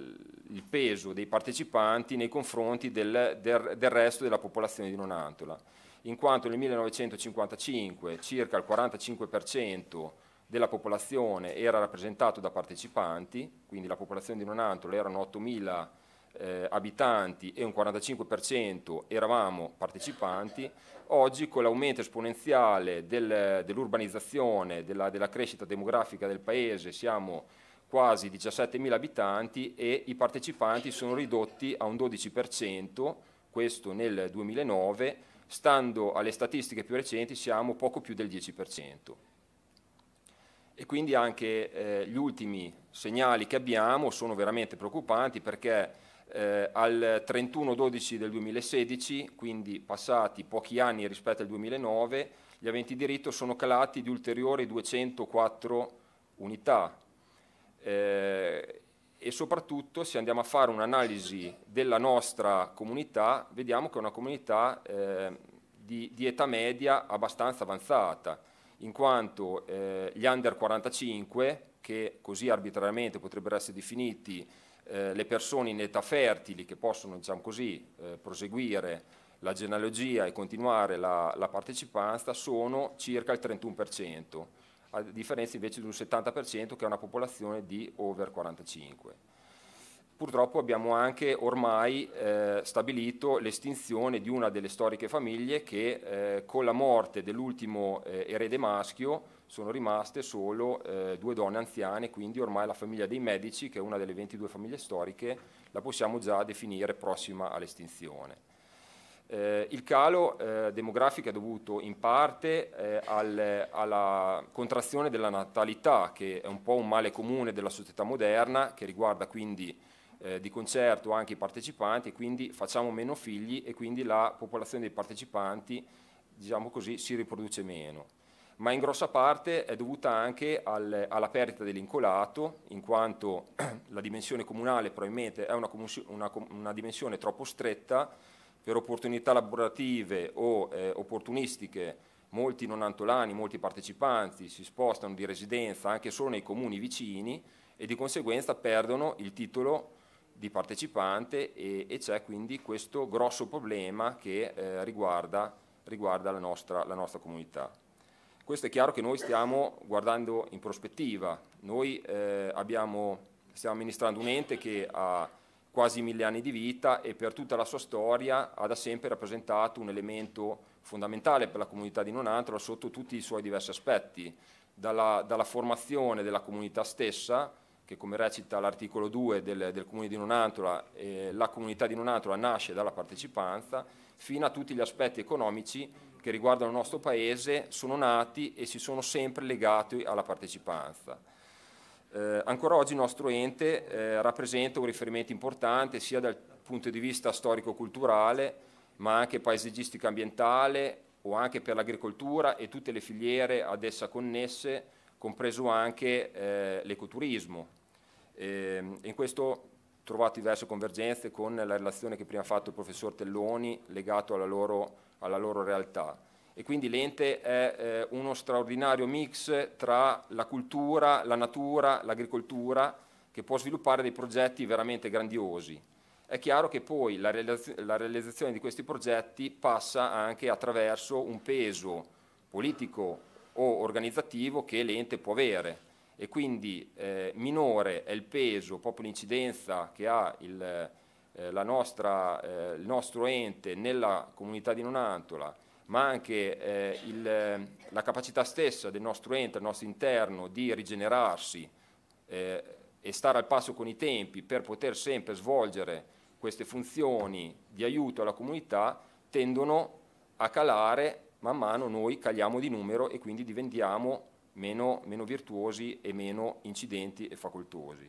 Speaker 7: il peso dei partecipanti nei confronti del, del, del resto della popolazione di Nonantola, in quanto nel 1955 circa il 45% della popolazione era rappresentato da partecipanti, quindi la popolazione di Nonantola erano 8.000 eh, abitanti e un 45% eravamo partecipanti, oggi con l'aumento esponenziale del, dell'urbanizzazione, della, della, crescita demografica del paese siamo quasi 17.000 abitanti e i partecipanti sono ridotti a un 12%, questo nel 2009, stando alle statistiche più recenti siamo poco più del 10%. E quindi anche eh, gli ultimi segnali che abbiamo sono veramente preoccupanti perché eh, al 31-12 del 2016, quindi passati pochi anni rispetto al 2009, gli aventi diritto sono calati di ulteriori 204 unità, eh, e soprattutto se andiamo a fare un'analisi della nostra comunità, vediamo che è una comunità eh, di, di, età media abbastanza avanzata, in quanto eh, gli under 45, che così arbitrariamente potrebbero essere definiti eh, le persone in età fertili che possono diciamo così, eh, proseguire la genealogia e continuare la, la partecipanza, sono circa il 31% a differenza invece di un 70% che è una popolazione di over 45. Purtroppo abbiamo anche ormai eh, stabilito l'estinzione di una delle storiche famiglie che eh, con la morte dell'ultimo eh, erede maschio sono rimaste solo eh, due donne anziane, quindi ormai la famiglia dei Medici, che è una delle 22 famiglie storiche, la possiamo già definire prossima all'estinzione. Eh, il calo eh, demografico è dovuto in parte eh, al, alla contrazione della natalità, che è un po' un male comune della società moderna, che riguarda quindi eh, di concerto anche i partecipanti, e quindi facciamo meno figli e quindi la popolazione dei partecipanti, diciamo così, si riproduce meno. Ma in grossa parte è dovuta anche al, alla perdita dell'incolato, in quanto la dimensione comunale probabilmente è una, una, una dimensione troppo stretta per opportunità lavorative o eh, opportunistiche molti non antolani, molti partecipanti si spostano di residenza anche solo nei comuni vicini e di conseguenza perdono il titolo di partecipante e, e c'è quindi questo grosso problema che eh, riguarda, riguarda la, nostra, la, nostra, comunità. Questo è chiaro che noi stiamo guardando in prospettiva, noi eh, abbiamo, stiamo amministrando un ente che ha quasi mille anni di vita e per tutta la sua storia ha da sempre rappresentato un elemento fondamentale per la comunità di Nonantola sotto tutti i suoi diversi aspetti, dalla, dalla formazione della comunità stessa, che come recita l'articolo 2 del, del Comune di Nonantola, eh, la comunità di Nonantola nasce dalla partecipanza, fino a tutti gli aspetti economici che riguardano il nostro Paese, sono nati e si sono sempre legati alla partecipanza. Eh, ancora oggi il nostro ente eh, rappresenta un riferimento importante sia dal punto di vista storico-culturale, ma anche paesaggistico ambientale o anche per l'agricoltura e tutte le filiere ad essa connesse, compreso anche eh, l'ecoturismo. Ehm, in questo trovato diverse convergenze con la relazione che prima ha fatto il professor Telloni legato alla loro, alla loro realtà e quindi l'ente è eh, uno straordinario mix tra la cultura, la natura, l'agricoltura che può sviluppare dei progetti veramente grandiosi. È chiaro che poi la, realizzaz la realizzazione di questi progetti passa anche attraverso un peso politico o organizzativo che l'ente può avere e quindi eh, minore è il peso, proprio l'incidenza che ha il, eh, nostra, eh, il nostro ente nella comunità di Nonantola ma anche eh, il, la capacità stessa del nostro ente, del nostro interno di rigenerarsi eh, e stare al passo con i tempi per poter sempre svolgere queste funzioni di aiuto alla comunità tendono a calare man mano noi caliamo di numero e quindi diventiamo meno, meno virtuosi e meno incidenti e facoltosi.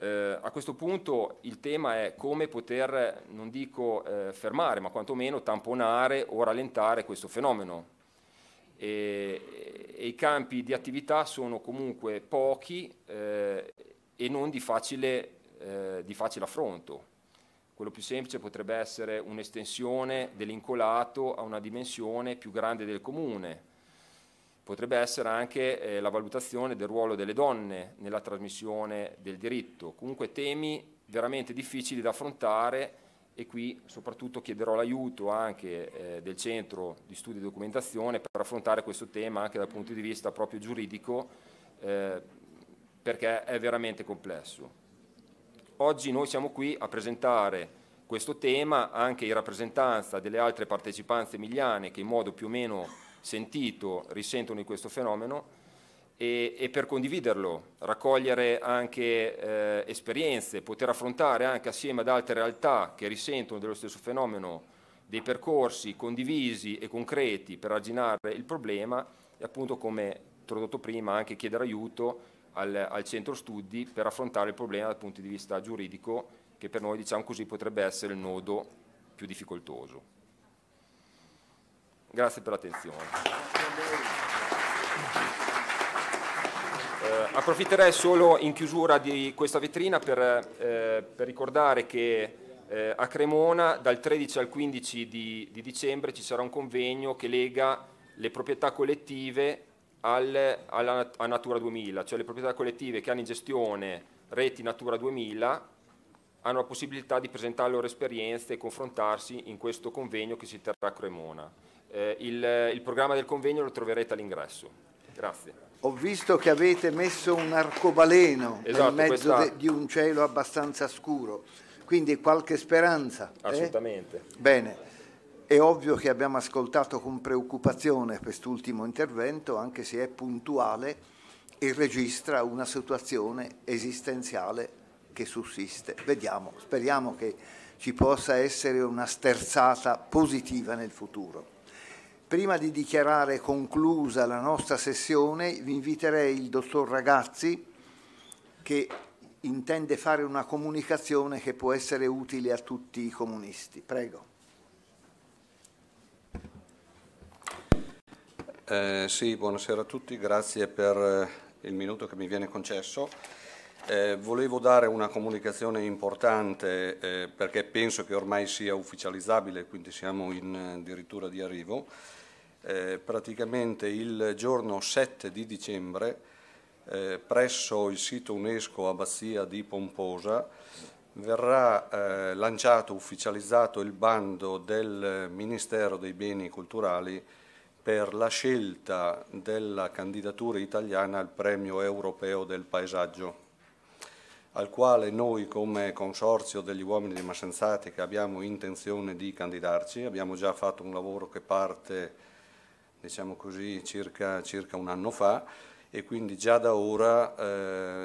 Speaker 7: Eh, a questo punto il tema è come poter, non dico eh, fermare, ma quantomeno tamponare o rallentare questo fenomeno. E, e i campi di attività sono comunque pochi eh, e non di facile, eh, di facile affronto. Quello più semplice potrebbe essere un'estensione dell'incolato a una dimensione più grande del comune, Potrebbe essere anche eh, la valutazione del ruolo delle donne nella trasmissione del diritto, comunque temi veramente difficili da affrontare e qui soprattutto chiederò l'aiuto anche eh, del centro di Studi e documentazione per affrontare questo tema anche dal punto di vista proprio giuridico eh, perché è veramente complesso. Oggi noi siamo qui a presentare questo tema anche in rappresentanza delle altre partecipanze emiliane che in modo più o meno sentito risentono di questo fenomeno e, e per condividerlo, raccogliere anche eh, esperienze, poter affrontare anche assieme ad altre realtà che risentono dello stesso fenomeno dei percorsi condivisi e concreti per arginare il problema e appunto come introdotto prima anche chiedere aiuto al, al, centro studi per affrontare il problema dal punto di vista giuridico che per noi diciamo così potrebbe essere il nodo più difficoltoso. Grazie per l'attenzione. Eh, approfitterei solo in chiusura di questa vetrina per, eh, per ricordare che eh, a Cremona dal 13 al 15 di, di dicembre ci sarà un convegno che lega le proprietà collettive al, alla, a Natura 2000, cioè le proprietà collettive che hanno in gestione reti Natura 2000 hanno la possibilità di presentare le loro esperienze e confrontarsi in questo convegno che si terrà a Cremona. Eh, il, il programma del convegno lo troverete all'ingresso. Grazie.
Speaker 1: Ho visto che avete messo un arcobaleno esatto, nel mezzo questa... de, di un cielo abbastanza scuro, quindi qualche speranza. Eh? Assolutamente. Eh? Bene, è ovvio che abbiamo ascoltato con preoccupazione quest'ultimo intervento, anche se è puntuale e registra una situazione esistenziale che sussiste. Vediamo, speriamo che ci possa essere una sterzata positiva nel futuro. Prima di dichiarare conclusa la nostra sessione, vi inviterei il dottor Ragazzi che intende fare una comunicazione che può essere utile a tutti i comunisti. Prego.
Speaker 8: Eh, sì, buonasera a tutti, grazie per eh, il minuto che mi viene concesso. Eh, volevo dare una comunicazione importante eh, perché penso che ormai sia ufficializzabile, quindi siamo in eh, addirittura di arrivo eh, praticamente il giorno 7 di dicembre eh, presso il sito UNESCO Abbazia di Pomposa verrà eh, lanciato, ufficializzato il bando del Ministero dei Beni Culturali per la scelta della candidatura italiana al Premio Europeo del Paesaggio al quale noi come Consorzio degli Uomini di che abbiamo intenzione di candidarci, abbiamo già fatto un lavoro che parte diciamo così, circa, circa un anno fa e quindi già da ora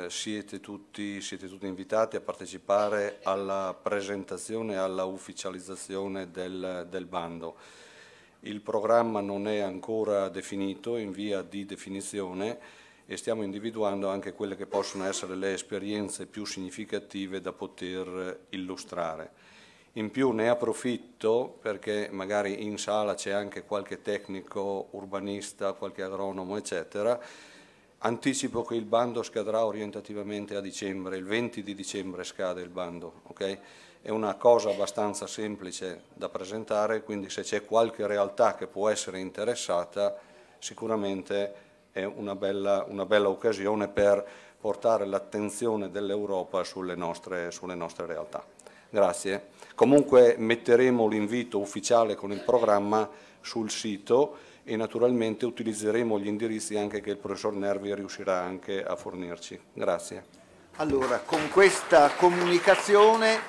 Speaker 8: eh, siete, tutti, siete, tutti, invitati a partecipare alla presentazione e alla ufficializzazione del, del, bando. Il programma non è ancora definito, in via di definizione, e stiamo individuando anche quelle che possono essere le esperienze più significative da poter illustrare in più ne approfitto perché magari in sala c'è anche qualche tecnico urbanista, qualche agronomo, eccetera. Anticipo che il bando scadrà orientativamente a dicembre, il 20 di dicembre scade il bando, okay? È una cosa abbastanza semplice da presentare, quindi se c'è qualche realtà che può essere interessata, sicuramente è una bella, una bella occasione per portare l'attenzione dell'Europa sulle, sulle nostre realtà. Grazie. Comunque metteremo l'invito ufficiale con il programma sul sito e naturalmente utilizzeremo gli indirizzi anche che il professor Nervi riuscirà anche a fornirci. Grazie.
Speaker 1: Allora, con questa comunicazione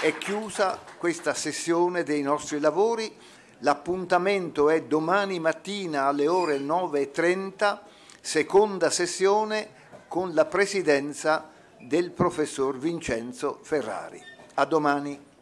Speaker 1: è chiusa questa sessione dei nostri lavori. L'appuntamento è domani mattina alle ore 9.30, seconda sessione con la presidenza del professor Vincenzo Ferrari. A domani.